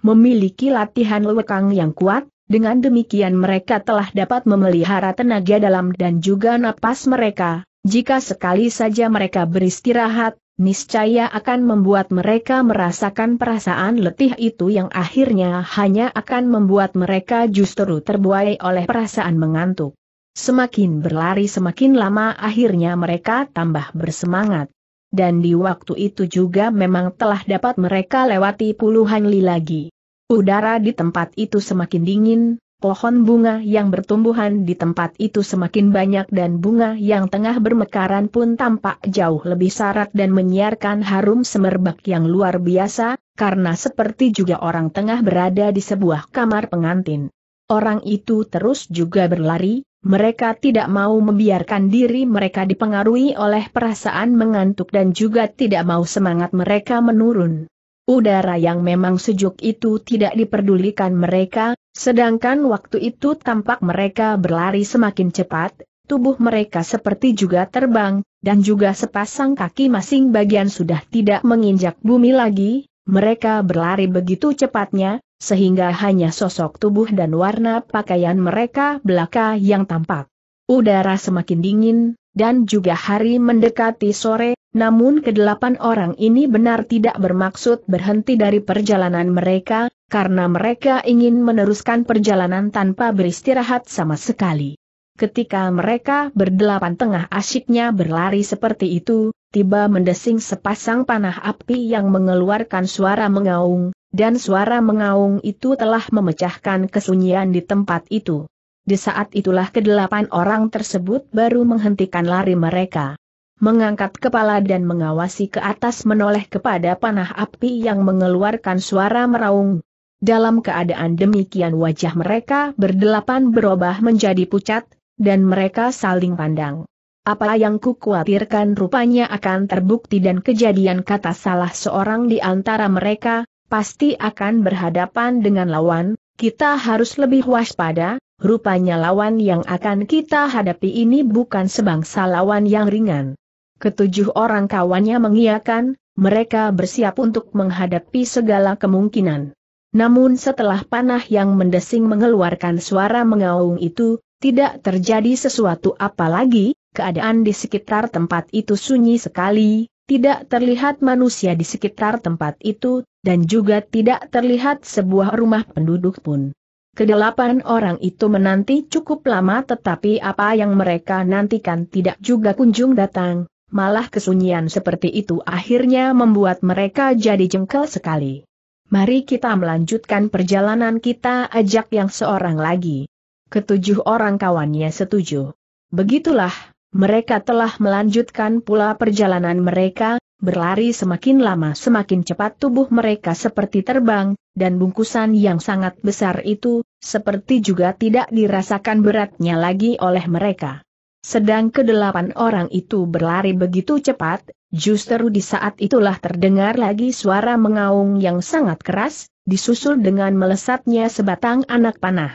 memiliki latihan lewekang yang kuat, dengan demikian mereka telah dapat memelihara tenaga dalam dan juga napas mereka, jika sekali saja mereka beristirahat, niscaya akan membuat mereka merasakan perasaan letih itu yang akhirnya hanya akan membuat mereka justru terbuai oleh perasaan mengantuk. Semakin berlari semakin lama akhirnya mereka tambah bersemangat. Dan di waktu itu juga memang telah dapat mereka lewati puluhan li lagi. Udara di tempat itu semakin dingin, Pohon bunga yang bertumbuhan di tempat itu semakin banyak dan bunga yang tengah bermekaran pun tampak jauh lebih sarat dan menyiarkan harum semerbak yang luar biasa, karena seperti juga orang tengah berada di sebuah kamar pengantin. Orang itu terus juga berlari, mereka tidak mau membiarkan diri mereka dipengaruhi oleh perasaan mengantuk dan juga tidak mau semangat mereka menurun. Udara yang memang sejuk itu tidak diperdulikan mereka, Sedangkan waktu itu tampak mereka berlari semakin cepat, tubuh mereka seperti juga terbang, dan juga sepasang kaki masing bagian sudah tidak menginjak bumi lagi, mereka berlari begitu cepatnya, sehingga hanya sosok tubuh dan warna pakaian mereka belaka yang tampak. Udara semakin dingin, dan juga hari mendekati sore, namun kedelapan orang ini benar tidak bermaksud berhenti dari perjalanan mereka, karena mereka ingin meneruskan perjalanan tanpa beristirahat sama sekali. Ketika mereka berdelapan tengah asyiknya berlari seperti itu, tiba mendesing sepasang panah api yang mengeluarkan suara mengaung, dan suara mengaung itu telah memecahkan kesunyian di tempat itu. Di saat itulah kedelapan orang tersebut baru menghentikan lari mereka. Mengangkat kepala dan mengawasi ke atas menoleh kepada panah api yang mengeluarkan suara meraung, dalam keadaan demikian wajah mereka berdelapan berubah menjadi pucat, dan mereka saling pandang. Apa yang kukhawatirkan rupanya akan terbukti dan kejadian kata salah seorang di antara mereka, pasti akan berhadapan dengan lawan, kita harus lebih waspada, rupanya lawan yang akan kita hadapi ini bukan sebangsa lawan yang ringan. Ketujuh orang kawannya mengiakan, mereka bersiap untuk menghadapi segala kemungkinan. Namun setelah panah yang mendesing mengeluarkan suara mengaung itu, tidak terjadi sesuatu apalagi. keadaan di sekitar tempat itu sunyi sekali, tidak terlihat manusia di sekitar tempat itu, dan juga tidak terlihat sebuah rumah penduduk pun. Kedelapan orang itu menanti cukup lama tetapi apa yang mereka nantikan tidak juga kunjung datang, malah kesunyian seperti itu akhirnya membuat mereka jadi jengkel sekali. Mari kita melanjutkan perjalanan kita ajak yang seorang lagi. Ketujuh orang kawannya setuju. Begitulah, mereka telah melanjutkan pula perjalanan mereka, berlari semakin lama semakin cepat tubuh mereka seperti terbang, dan bungkusan yang sangat besar itu, seperti juga tidak dirasakan beratnya lagi oleh mereka. Sedang kedelapan orang itu berlari begitu cepat, Justru di saat itulah terdengar lagi suara mengaung yang sangat keras, disusul dengan melesatnya sebatang anak panah.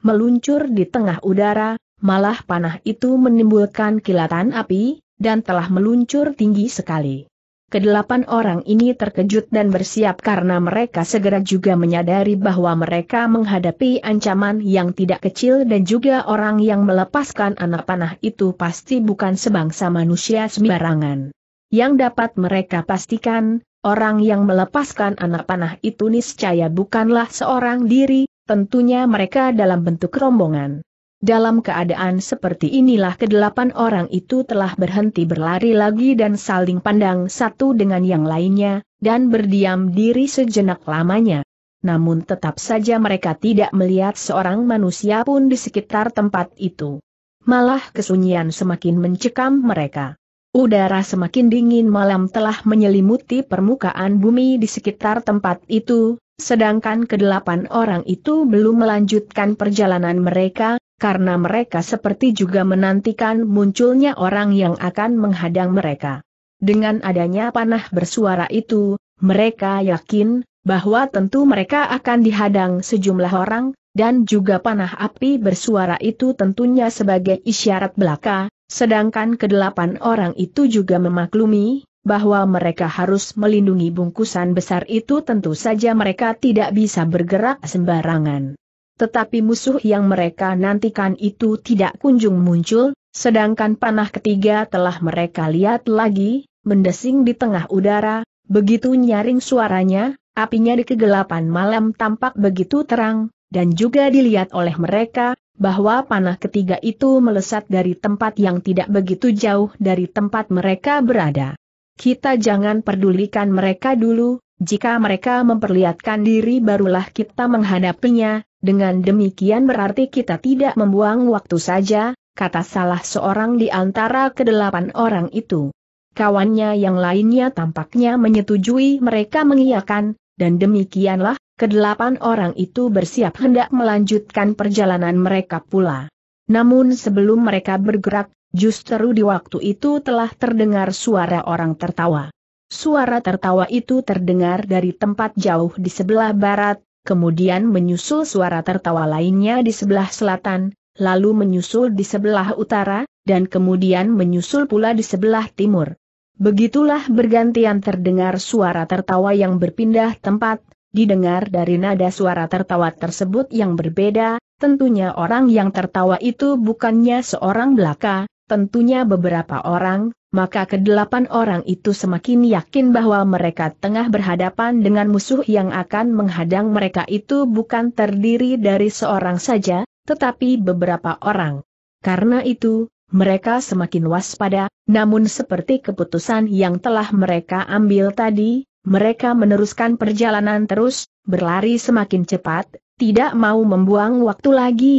Meluncur di tengah udara, malah panah itu menimbulkan kilatan api, dan telah meluncur tinggi sekali. Kedelapan orang ini terkejut dan bersiap karena mereka segera juga menyadari bahwa mereka menghadapi ancaman yang tidak kecil dan juga orang yang melepaskan anak panah itu pasti bukan sebangsa manusia sembarangan. Yang dapat mereka pastikan, orang yang melepaskan anak panah itu niscaya bukanlah seorang diri, tentunya mereka dalam bentuk rombongan. Dalam keadaan seperti inilah kedelapan orang itu telah berhenti berlari lagi dan saling pandang satu dengan yang lainnya, dan berdiam diri sejenak lamanya. Namun tetap saja mereka tidak melihat seorang manusia pun di sekitar tempat itu. Malah kesunyian semakin mencekam mereka. Udara semakin dingin malam telah menyelimuti permukaan bumi di sekitar tempat itu, sedangkan kedelapan orang itu belum melanjutkan perjalanan mereka, karena mereka seperti juga menantikan munculnya orang yang akan menghadang mereka. Dengan adanya panah bersuara itu, mereka yakin bahwa tentu mereka akan dihadang sejumlah orang, dan juga panah api bersuara itu tentunya sebagai isyarat belaka, Sedangkan kedelapan orang itu juga memaklumi, bahwa mereka harus melindungi bungkusan besar itu tentu saja mereka tidak bisa bergerak sembarangan. Tetapi musuh yang mereka nantikan itu tidak kunjung muncul, sedangkan panah ketiga telah mereka lihat lagi, mendesing di tengah udara, begitu nyaring suaranya, apinya di kegelapan malam tampak begitu terang, dan juga dilihat oleh mereka, bahwa panah ketiga itu melesat dari tempat yang tidak begitu jauh dari tempat mereka berada. Kita jangan pedulikan mereka dulu, jika mereka memperlihatkan diri barulah kita menghadapinya, dengan demikian berarti kita tidak membuang waktu saja, kata salah seorang di antara kedelapan orang itu. Kawannya yang lainnya tampaknya menyetujui mereka mengiyakan, dan demikianlah, Kedelapan orang itu bersiap hendak melanjutkan perjalanan mereka pula. Namun sebelum mereka bergerak, justru di waktu itu telah terdengar suara orang tertawa. Suara tertawa itu terdengar dari tempat jauh di sebelah barat, kemudian menyusul suara tertawa lainnya di sebelah selatan, lalu menyusul di sebelah utara, dan kemudian menyusul pula di sebelah timur. Begitulah bergantian terdengar suara tertawa yang berpindah tempat, Didengar dari nada suara tertawa tersebut yang berbeda, tentunya orang yang tertawa itu bukannya seorang belaka, tentunya beberapa orang, maka kedelapan orang itu semakin yakin bahwa mereka tengah berhadapan dengan musuh yang akan menghadang mereka itu bukan terdiri dari seorang saja, tetapi beberapa orang. Karena itu, mereka semakin waspada, namun seperti keputusan yang telah mereka ambil tadi, mereka meneruskan perjalanan terus, berlari semakin cepat, tidak mau membuang waktu lagi.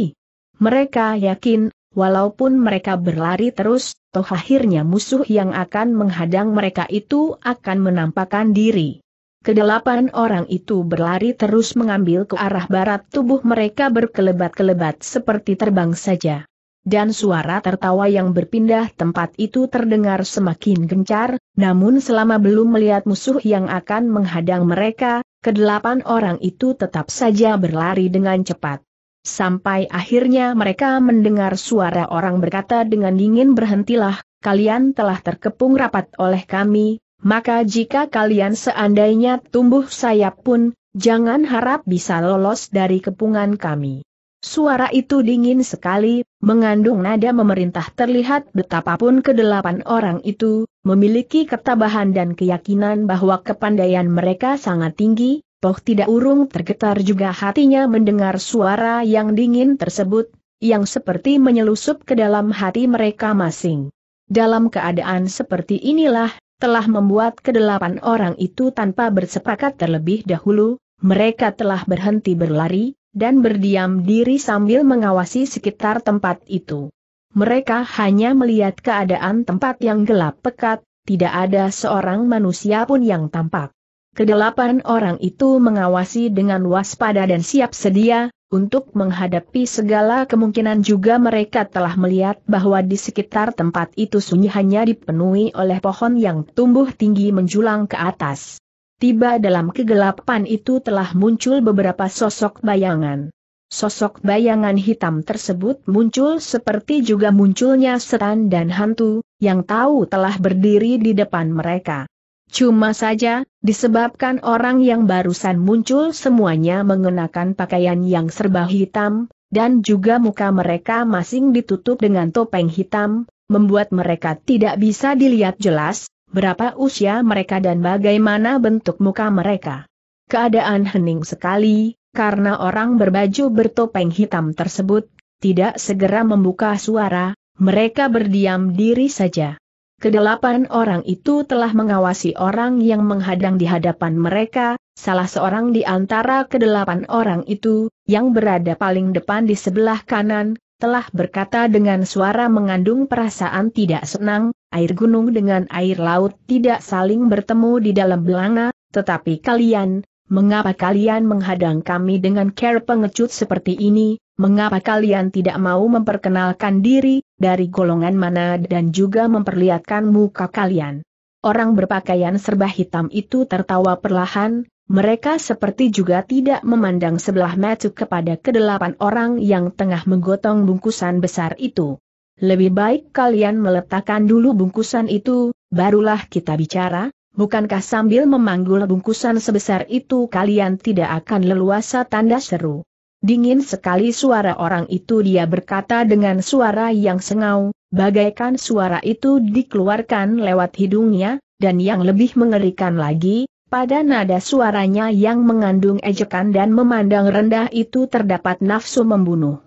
Mereka yakin, walaupun mereka berlari terus, toh akhirnya musuh yang akan menghadang mereka itu akan menampakkan diri. Kedelapan orang itu berlari terus mengambil ke arah barat tubuh mereka berkelebat-kelebat seperti terbang saja dan suara tertawa yang berpindah tempat itu terdengar semakin gencar, namun selama belum melihat musuh yang akan menghadang mereka, kedelapan orang itu tetap saja berlari dengan cepat. Sampai akhirnya mereka mendengar suara orang berkata dengan dingin berhentilah, kalian telah terkepung rapat oleh kami, maka jika kalian seandainya tumbuh sayap pun, jangan harap bisa lolos dari kepungan kami. Suara itu dingin sekali, mengandung nada memerintah terlihat betapapun kedelapan orang itu, memiliki ketabahan dan keyakinan bahwa kepandaian mereka sangat tinggi, toh tidak urung tergetar juga hatinya mendengar suara yang dingin tersebut, yang seperti menyelusup ke dalam hati mereka masing. Dalam keadaan seperti inilah, telah membuat kedelapan orang itu tanpa bersepakat terlebih dahulu, mereka telah berhenti berlari, dan berdiam diri sambil mengawasi sekitar tempat itu. Mereka hanya melihat keadaan tempat yang gelap pekat, tidak ada seorang manusia pun yang tampak. Kedelapan orang itu mengawasi dengan waspada dan siap sedia, untuk menghadapi segala kemungkinan juga mereka telah melihat bahwa di sekitar tempat itu sunyi hanya dipenuhi oleh pohon yang tumbuh tinggi menjulang ke atas. Tiba dalam kegelapan itu telah muncul beberapa sosok bayangan. Sosok bayangan hitam tersebut muncul seperti juga munculnya setan dan hantu, yang tahu telah berdiri di depan mereka. Cuma saja, disebabkan orang yang barusan muncul semuanya mengenakan pakaian yang serba hitam, dan juga muka mereka masing ditutup dengan topeng hitam, membuat mereka tidak bisa dilihat jelas, Berapa usia mereka dan bagaimana bentuk muka mereka? Keadaan hening sekali, karena orang berbaju bertopeng hitam tersebut, tidak segera membuka suara, mereka berdiam diri saja. Kedelapan orang itu telah mengawasi orang yang menghadang di hadapan mereka, salah seorang di antara kedelapan orang itu, yang berada paling depan di sebelah kanan, telah berkata dengan suara mengandung perasaan tidak senang, air gunung dengan air laut tidak saling bertemu di dalam belanga, tetapi kalian, mengapa kalian menghadang kami dengan care pengecut seperti ini, mengapa kalian tidak mau memperkenalkan diri, dari golongan mana dan juga memperlihatkan muka kalian. Orang berpakaian serba hitam itu tertawa perlahan, mereka seperti juga tidak memandang sebelah mata kepada kedelapan orang yang tengah menggotong bungkusan besar itu. Lebih baik kalian meletakkan dulu bungkusan itu, barulah kita bicara, bukankah sambil memanggul bungkusan sebesar itu kalian tidak akan leluasa tanda seru. Dingin sekali suara orang itu dia berkata dengan suara yang sengau, bagaikan suara itu dikeluarkan lewat hidungnya, dan yang lebih mengerikan lagi, pada nada suaranya yang mengandung ejekan dan memandang rendah itu terdapat nafsu membunuh.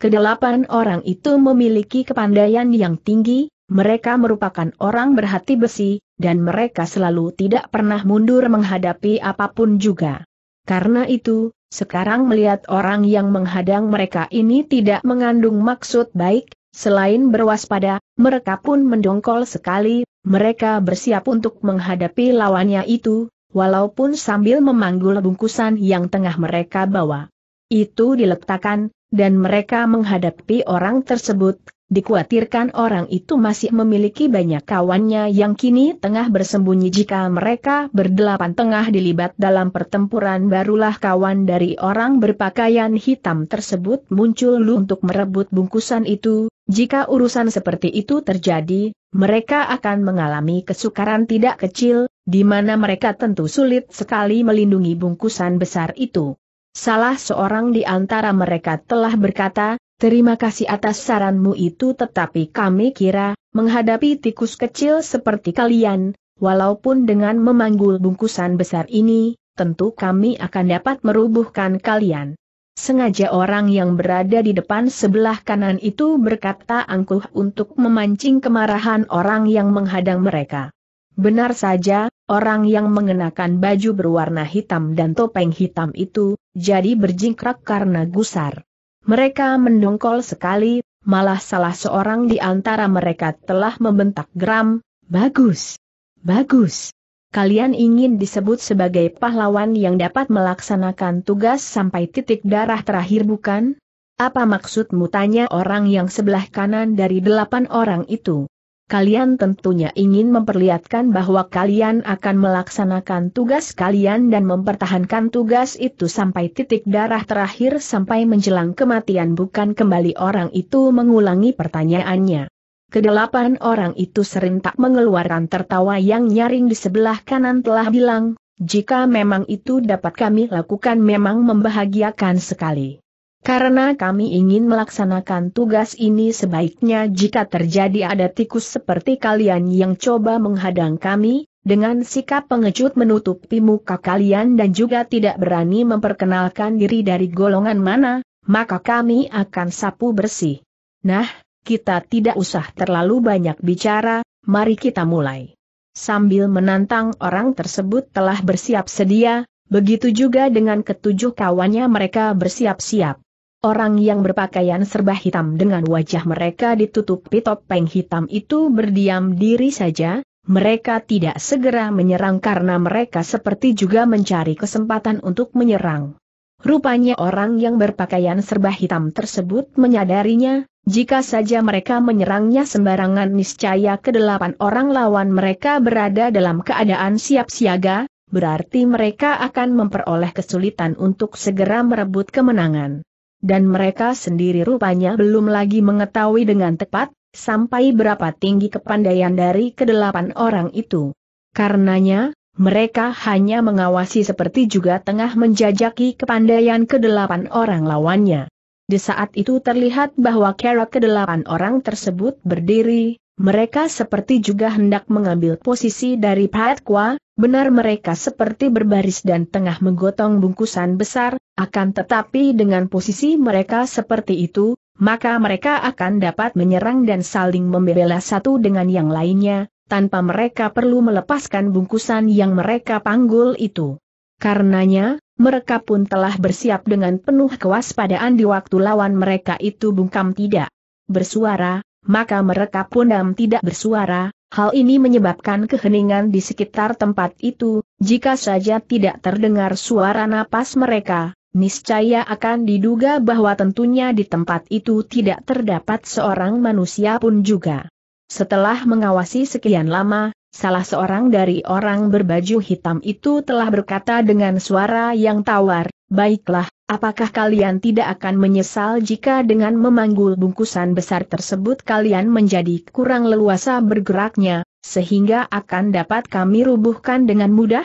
Kedelapan orang itu memiliki kepandaian yang tinggi, mereka merupakan orang berhati besi, dan mereka selalu tidak pernah mundur menghadapi apapun juga. Karena itu, sekarang melihat orang yang menghadang mereka ini tidak mengandung maksud baik, selain berwaspada, mereka pun mendongkol sekali, mereka bersiap untuk menghadapi lawannya itu, walaupun sambil memanggul bungkusan yang tengah mereka bawa. Itu diletakkan, dan mereka menghadapi orang tersebut, dikhawatirkan orang itu masih memiliki banyak kawannya yang kini tengah bersembunyi jika mereka berdelapan tengah dilibat dalam pertempuran barulah kawan dari orang berpakaian hitam tersebut muncul untuk merebut bungkusan itu, jika urusan seperti itu terjadi, mereka akan mengalami kesukaran tidak kecil, di mana mereka tentu sulit sekali melindungi bungkusan besar itu. Salah seorang di antara mereka telah berkata, terima kasih atas saranmu itu tetapi kami kira, menghadapi tikus kecil seperti kalian, walaupun dengan memanggul bungkusan besar ini, tentu kami akan dapat merubuhkan kalian. Sengaja orang yang berada di depan sebelah kanan itu berkata angkuh untuk memancing kemarahan orang yang menghadang mereka. Benar saja, Orang yang mengenakan baju berwarna hitam dan topeng hitam itu, jadi berjingkrak karena gusar. Mereka mendongkol sekali, malah salah seorang di antara mereka telah membentak geram, Bagus! Bagus! Kalian ingin disebut sebagai pahlawan yang dapat melaksanakan tugas sampai titik darah terakhir bukan? Apa maksudmu tanya orang yang sebelah kanan dari delapan orang itu? kalian tentunya ingin memperlihatkan bahwa kalian akan melaksanakan tugas kalian dan mempertahankan tugas itu sampai titik darah terakhir sampai menjelang kematian bukan kembali orang itu mengulangi pertanyaannya. Kedelapan orang itu serentak mengeluarkan tertawa yang nyaring di sebelah kanan telah bilang, jika memang itu dapat kami lakukan memang membahagiakan sekali. Karena kami ingin melaksanakan tugas ini sebaiknya jika terjadi ada tikus seperti kalian yang coba menghadang kami, dengan sikap pengecut menutupi muka kalian dan juga tidak berani memperkenalkan diri dari golongan mana, maka kami akan sapu bersih. Nah, kita tidak usah terlalu banyak bicara, mari kita mulai. Sambil menantang orang tersebut telah bersiap sedia, begitu juga dengan ketujuh kawannya mereka bersiap-siap. Orang yang berpakaian serba hitam dengan wajah mereka ditutupi topeng hitam itu berdiam diri saja, mereka tidak segera menyerang karena mereka seperti juga mencari kesempatan untuk menyerang. Rupanya orang yang berpakaian serba hitam tersebut menyadarinya, jika saja mereka menyerangnya sembarangan niscaya kedelapan orang lawan mereka berada dalam keadaan siap siaga, berarti mereka akan memperoleh kesulitan untuk segera merebut kemenangan dan mereka sendiri rupanya belum lagi mengetahui dengan tepat, sampai berapa tinggi kepandaian dari kedelapan orang itu. Karenanya, mereka hanya mengawasi seperti juga tengah menjajaki kepandaian kedelapan orang lawannya. Di saat itu terlihat bahwa kera kedelapan orang tersebut berdiri, mereka seperti juga hendak mengambil posisi dari Patkwa, benar mereka seperti berbaris dan tengah menggotong bungkusan besar, akan tetapi dengan posisi mereka seperti itu, maka mereka akan dapat menyerang dan saling membela satu dengan yang lainnya, tanpa mereka perlu melepaskan bungkusan yang mereka panggul itu. Karenanya, mereka pun telah bersiap dengan penuh kewaspadaan di waktu lawan mereka itu bungkam tidak bersuara, maka mereka pun dam tidak bersuara, hal ini menyebabkan keheningan di sekitar tempat itu, jika saja tidak terdengar suara napas mereka, Niscaya akan diduga bahwa tentunya di tempat itu tidak terdapat seorang manusia pun juga. Setelah mengawasi sekian lama, salah seorang dari orang berbaju hitam itu telah berkata dengan suara yang tawar, Baiklah, apakah kalian tidak akan menyesal jika dengan memanggul bungkusan besar tersebut kalian menjadi kurang leluasa bergeraknya, sehingga akan dapat kami rubuhkan dengan mudah?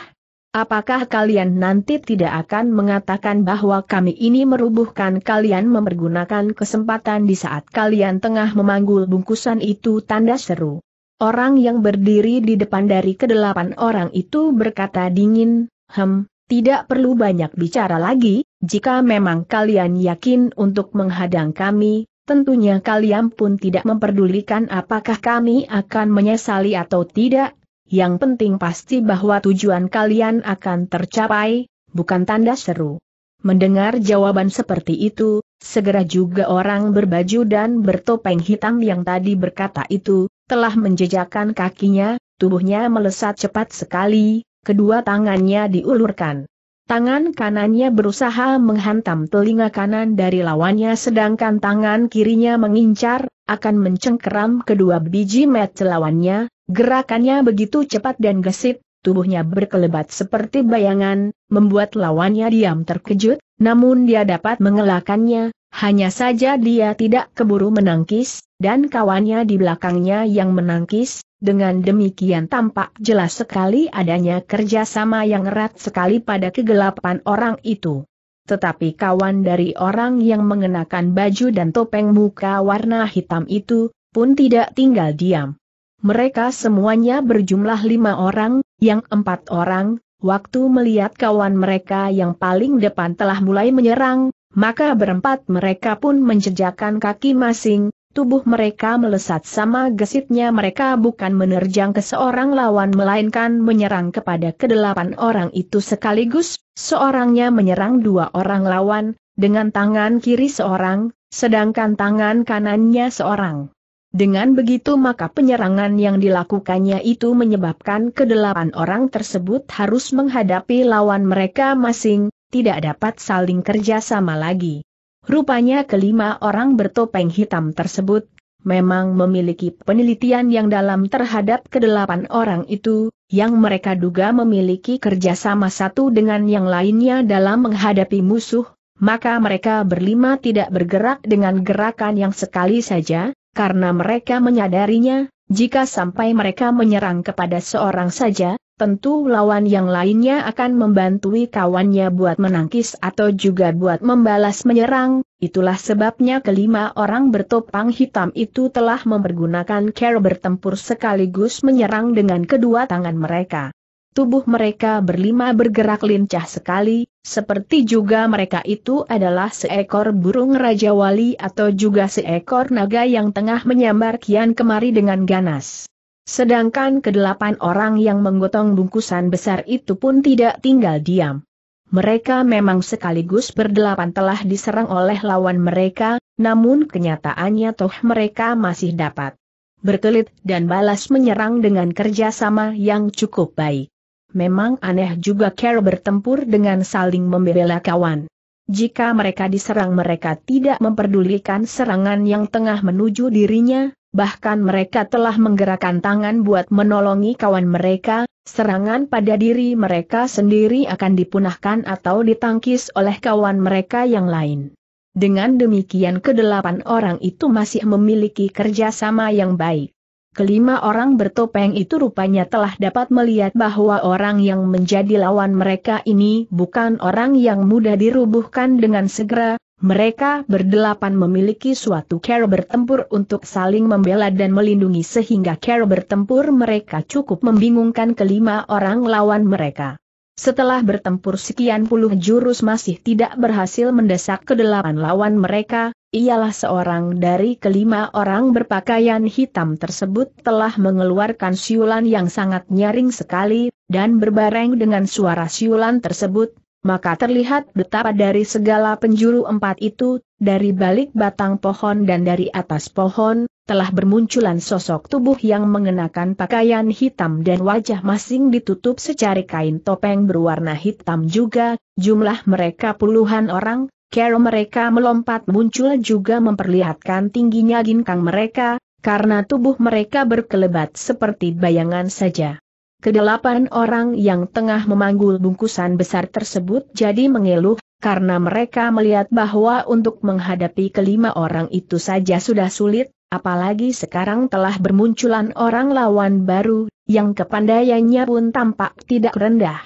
Apakah kalian nanti tidak akan mengatakan bahwa kami ini merubuhkan kalian mempergunakan kesempatan di saat kalian tengah memanggul bungkusan itu tanda seru. Orang yang berdiri di depan dari kedelapan orang itu berkata dingin, hem, tidak perlu banyak bicara lagi, jika memang kalian yakin untuk menghadang kami, tentunya kalian pun tidak memperdulikan apakah kami akan menyesali atau tidak, yang penting pasti bahwa tujuan kalian akan tercapai, bukan tanda seru. Mendengar jawaban seperti itu, segera juga orang berbaju dan bertopeng hitam yang tadi berkata itu, telah menjejakkan kakinya, tubuhnya melesat cepat sekali, kedua tangannya diulurkan. Tangan kanannya berusaha menghantam telinga kanan dari lawannya sedangkan tangan kirinya mengincar, akan mencengkeram kedua biji met lawannya, gerakannya begitu cepat dan gesit, tubuhnya berkelebat seperti bayangan, membuat lawannya diam terkejut, namun dia dapat mengelakannya, hanya saja dia tidak keburu menangkis, dan kawannya di belakangnya yang menangkis, dengan demikian tampak jelas sekali adanya kerjasama yang erat sekali pada kegelapan orang itu. Tetapi kawan dari orang yang mengenakan baju dan topeng muka warna hitam itu, pun tidak tinggal diam. Mereka semuanya berjumlah lima orang, yang empat orang, waktu melihat kawan mereka yang paling depan telah mulai menyerang, maka berempat mereka pun menjejakkan kaki masing, tubuh mereka melesat sama gesitnya mereka bukan menerjang ke seorang lawan melainkan menyerang kepada kedelapan orang itu sekaligus, seorangnya menyerang dua orang lawan, dengan tangan kiri seorang, sedangkan tangan kanannya seorang. Dengan begitu maka penyerangan yang dilakukannya itu menyebabkan kedelapan orang tersebut harus menghadapi lawan mereka masing, tidak dapat saling kerjasama lagi. Rupanya kelima orang bertopeng hitam tersebut, memang memiliki penelitian yang dalam terhadap kedelapan orang itu, yang mereka duga memiliki kerjasama satu dengan yang lainnya dalam menghadapi musuh, maka mereka berlima tidak bergerak dengan gerakan yang sekali saja, karena mereka menyadarinya, jika sampai mereka menyerang kepada seorang saja, tentu lawan yang lainnya akan membantui kawannya buat menangkis atau juga buat membalas menyerang, itulah sebabnya kelima orang bertopang hitam itu telah mempergunakan cara bertempur sekaligus menyerang dengan kedua tangan mereka. Tubuh mereka berlima bergerak lincah sekali, seperti juga mereka itu adalah seekor burung Raja Wali atau juga seekor naga yang tengah menyambar kian kemari dengan ganas. Sedangkan kedelapan orang yang menggotong bungkusan besar itu pun tidak tinggal diam. Mereka memang sekaligus berdelapan telah diserang oleh lawan mereka, namun kenyataannya toh mereka masih dapat berkelit dan balas menyerang dengan kerjasama yang cukup baik. Memang aneh juga Carol bertempur dengan saling membela kawan. Jika mereka diserang mereka tidak memperdulikan serangan yang tengah menuju dirinya, bahkan mereka telah menggerakkan tangan buat menolongi kawan mereka, serangan pada diri mereka sendiri akan dipunahkan atau ditangkis oleh kawan mereka yang lain. Dengan demikian kedelapan orang itu masih memiliki kerjasama yang baik. Kelima orang bertopeng itu rupanya telah dapat melihat bahwa orang yang menjadi lawan mereka ini bukan orang yang mudah dirubuhkan dengan segera, mereka berdelapan memiliki suatu cara bertempur untuk saling membela dan melindungi sehingga cara bertempur mereka cukup membingungkan kelima orang lawan mereka. Setelah bertempur sekian puluh jurus masih tidak berhasil mendesak kedelapan lawan mereka, ialah seorang dari kelima orang berpakaian hitam tersebut telah mengeluarkan siulan yang sangat nyaring sekali, dan berbareng dengan suara siulan tersebut, maka terlihat betapa dari segala penjuru empat itu, dari balik batang pohon dan dari atas pohon, telah bermunculan sosok tubuh yang mengenakan pakaian hitam dan wajah masing ditutup secari kain topeng berwarna hitam juga, jumlah mereka puluhan orang, kero mereka melompat muncul juga memperlihatkan tingginya ginkang mereka, karena tubuh mereka berkelebat seperti bayangan saja. Kedelapan orang yang tengah memanggul bungkusan besar tersebut jadi mengeluh, karena mereka melihat bahwa untuk menghadapi kelima orang itu saja sudah sulit, apalagi sekarang telah bermunculan orang lawan baru, yang kepandaiannya pun tampak tidak rendah.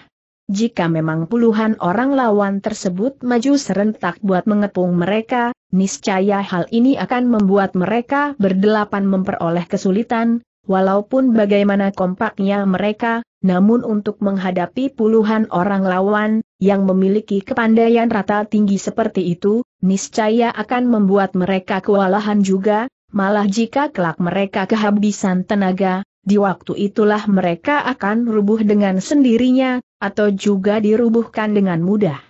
Jika memang puluhan orang lawan tersebut maju serentak buat mengepung mereka, niscaya hal ini akan membuat mereka berdelapan memperoleh kesulitan, Walaupun bagaimana kompaknya mereka, namun untuk menghadapi puluhan orang lawan, yang memiliki kepandaian rata tinggi seperti itu, niscaya akan membuat mereka kewalahan juga, malah jika kelak mereka kehabisan tenaga, di waktu itulah mereka akan rubuh dengan sendirinya, atau juga dirubuhkan dengan mudah.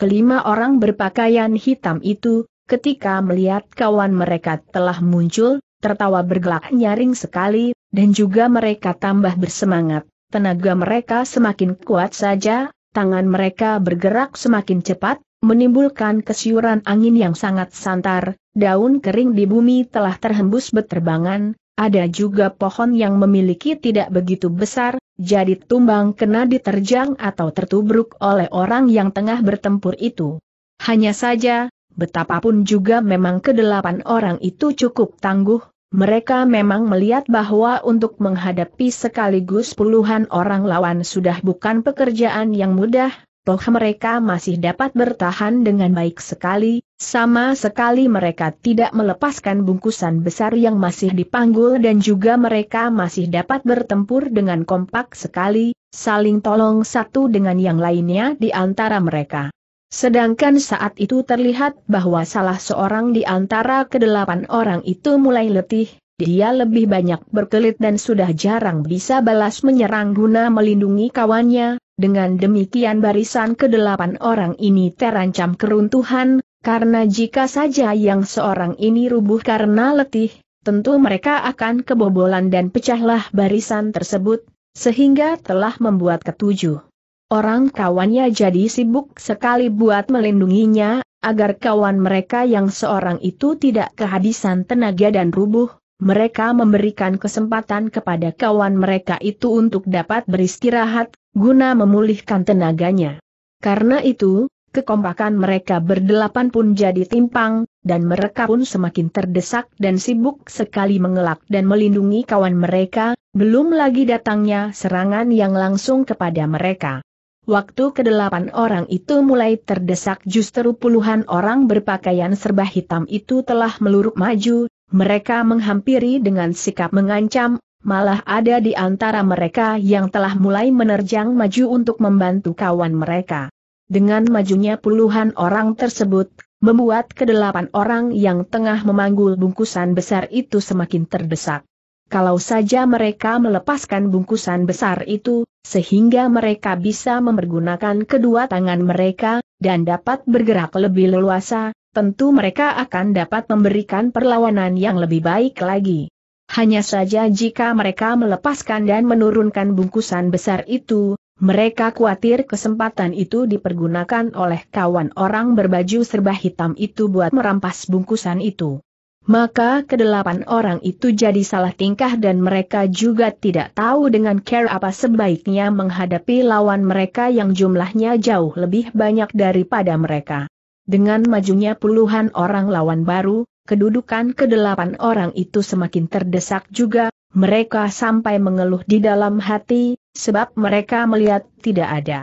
Kelima orang berpakaian hitam itu, ketika melihat kawan mereka telah muncul, tertawa bergelak nyaring sekali, dan juga mereka tambah bersemangat, tenaga mereka semakin kuat saja, tangan mereka bergerak semakin cepat, menimbulkan kesiuran angin yang sangat santar, daun kering di bumi telah terhembus beterbangan, ada juga pohon yang memiliki tidak begitu besar, jadi tumbang kena diterjang atau tertubruk oleh orang yang tengah bertempur itu. Hanya saja, betapapun juga memang kedelapan orang itu cukup tangguh, mereka memang melihat bahwa untuk menghadapi sekaligus puluhan orang lawan sudah bukan pekerjaan yang mudah, toh mereka masih dapat bertahan dengan baik sekali, sama sekali mereka tidak melepaskan bungkusan besar yang masih dipanggul dan juga mereka masih dapat bertempur dengan kompak sekali, saling tolong satu dengan yang lainnya di antara mereka. Sedangkan saat itu terlihat bahwa salah seorang di antara kedelapan orang itu mulai letih, dia lebih banyak berkelit dan sudah jarang bisa balas menyerang guna melindungi kawannya, dengan demikian barisan kedelapan orang ini terancam keruntuhan, karena jika saja yang seorang ini rubuh karena letih, tentu mereka akan kebobolan dan pecahlah barisan tersebut, sehingga telah membuat ketujuh. Orang kawannya jadi sibuk sekali buat melindunginya, agar kawan mereka yang seorang itu tidak kehabisan tenaga dan rubuh, mereka memberikan kesempatan kepada kawan mereka itu untuk dapat beristirahat, guna memulihkan tenaganya. Karena itu, kekompakan mereka berdelapan pun jadi timpang, dan mereka pun semakin terdesak dan sibuk sekali mengelak dan melindungi kawan mereka, belum lagi datangnya serangan yang langsung kepada mereka. Waktu kedelapan orang itu mulai terdesak justru puluhan orang berpakaian serba hitam itu telah meluruk maju, mereka menghampiri dengan sikap mengancam, malah ada di antara mereka yang telah mulai menerjang maju untuk membantu kawan mereka. Dengan majunya puluhan orang tersebut, membuat kedelapan orang yang tengah memanggul bungkusan besar itu semakin terdesak kalau saja mereka melepaskan bungkusan besar itu, sehingga mereka bisa mempergunakan kedua tangan mereka, dan dapat bergerak lebih leluasa, tentu mereka akan dapat memberikan perlawanan yang lebih baik lagi. Hanya saja jika mereka melepaskan dan menurunkan bungkusan besar itu, mereka khawatir kesempatan itu dipergunakan oleh kawan orang berbaju serba hitam itu buat merampas bungkusan itu. Maka kedelapan orang itu jadi salah tingkah dan mereka juga tidak tahu dengan care apa sebaiknya menghadapi lawan mereka yang jumlahnya jauh lebih banyak daripada mereka. Dengan majunya puluhan orang lawan baru, kedudukan kedelapan orang itu semakin terdesak juga, mereka sampai mengeluh di dalam hati, sebab mereka melihat tidak ada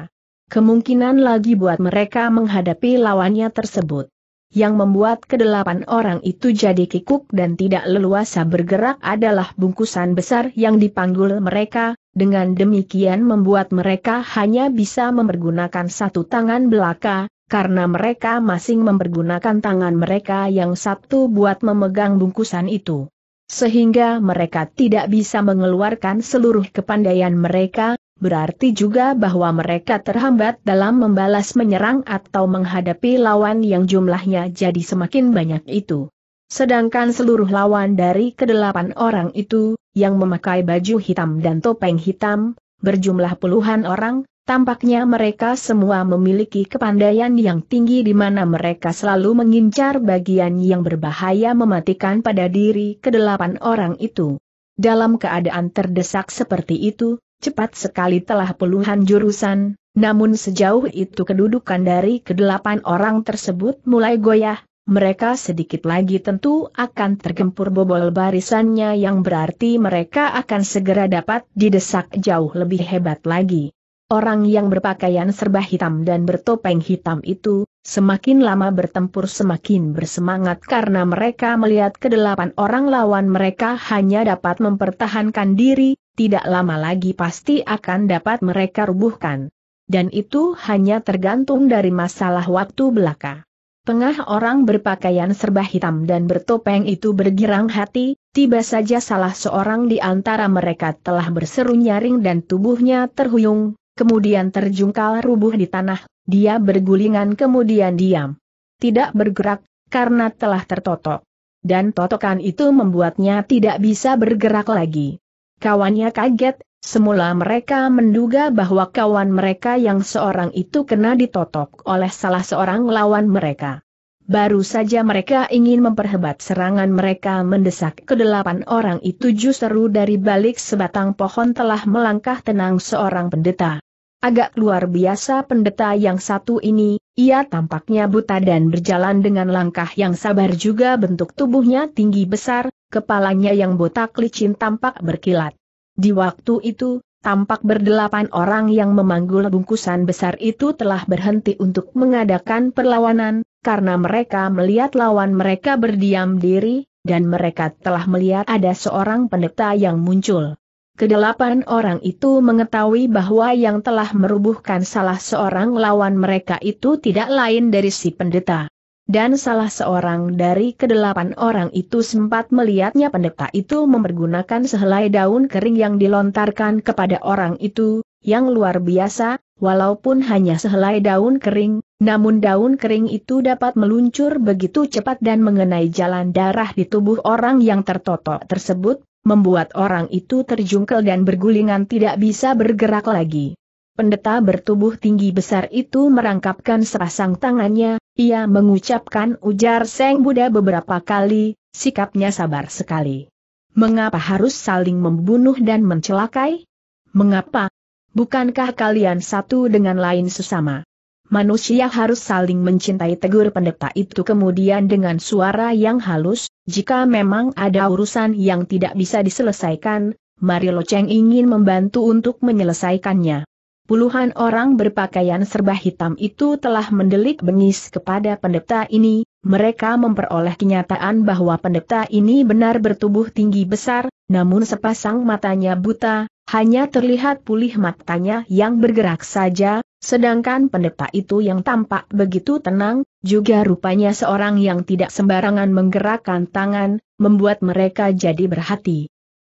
kemungkinan lagi buat mereka menghadapi lawannya tersebut yang membuat kedelapan orang itu jadi kikuk dan tidak leluasa bergerak adalah bungkusan besar yang dipanggul mereka, dengan demikian membuat mereka hanya bisa mempergunakan satu tangan belaka, karena mereka masing mempergunakan tangan mereka yang satu buat memegang bungkusan itu sehingga mereka tidak bisa mengeluarkan seluruh kepandaian mereka, berarti juga bahwa mereka terhambat dalam membalas menyerang atau menghadapi lawan yang jumlahnya jadi semakin banyak itu. Sedangkan seluruh lawan dari kedelapan orang itu, yang memakai baju hitam dan topeng hitam, berjumlah puluhan orang, Tampaknya mereka semua memiliki kepandaian yang tinggi di mana mereka selalu mengincar bagian yang berbahaya mematikan pada diri kedelapan orang itu. Dalam keadaan terdesak seperti itu, cepat sekali telah puluhan jurusan, namun sejauh itu kedudukan dari kedelapan orang tersebut mulai goyah, mereka sedikit lagi tentu akan tergempur bobol barisannya yang berarti mereka akan segera dapat didesak jauh lebih hebat lagi. Orang yang berpakaian serba hitam dan bertopeng hitam itu, semakin lama bertempur semakin bersemangat karena mereka melihat kedelapan orang lawan mereka hanya dapat mempertahankan diri, tidak lama lagi pasti akan dapat mereka rubuhkan. Dan itu hanya tergantung dari masalah waktu belaka. Tengah orang berpakaian serba hitam dan bertopeng itu bergirang hati, tiba saja salah seorang di antara mereka telah berseru nyaring dan tubuhnya terhuyung, kemudian terjungkal rubuh di tanah, dia bergulingan kemudian diam. Tidak bergerak, karena telah tertotok. Dan totokan itu membuatnya tidak bisa bergerak lagi. Kawannya kaget, semula mereka menduga bahwa kawan mereka yang seorang itu kena ditotok oleh salah seorang lawan mereka. Baru saja mereka ingin memperhebat serangan mereka mendesak kedelapan orang itu justru dari balik sebatang pohon telah melangkah tenang seorang pendeta. Agak luar biasa pendeta yang satu ini, ia tampaknya buta dan berjalan dengan langkah yang sabar juga bentuk tubuhnya tinggi besar, kepalanya yang botak licin tampak berkilat. Di waktu itu, tampak berdelapan orang yang memanggul bungkusan besar itu telah berhenti untuk mengadakan perlawanan, karena mereka melihat lawan mereka berdiam diri, dan mereka telah melihat ada seorang pendeta yang muncul. Kedelapan orang itu mengetahui bahwa yang telah merubuhkan salah seorang lawan mereka itu tidak lain dari si pendeta dan salah seorang dari kedelapan orang itu sempat melihatnya pendeta itu mempergunakan sehelai daun kering yang dilontarkan kepada orang itu, yang luar biasa, walaupun hanya sehelai daun kering, namun daun kering itu dapat meluncur begitu cepat dan mengenai jalan darah di tubuh orang yang tertotok tersebut, membuat orang itu terjungkel dan bergulingan tidak bisa bergerak lagi. Pendeta bertubuh tinggi besar itu merangkapkan sepasang tangannya, ia mengucapkan ujar Seng Buddha beberapa kali, sikapnya sabar sekali. Mengapa harus saling membunuh dan mencelakai? Mengapa? Bukankah kalian satu dengan lain sesama? Manusia harus saling mencintai tegur pendeta itu kemudian dengan suara yang halus, jika memang ada urusan yang tidak bisa diselesaikan, Mari Cheng ingin membantu untuk menyelesaikannya puluhan orang berpakaian serba hitam itu telah mendelik bengis kepada pendeta ini, mereka memperoleh kenyataan bahwa pendeta ini benar bertubuh tinggi besar, namun sepasang matanya buta, hanya terlihat pulih matanya yang bergerak saja, sedangkan pendeta itu yang tampak begitu tenang, juga rupanya seorang yang tidak sembarangan menggerakkan tangan, membuat mereka jadi berhati.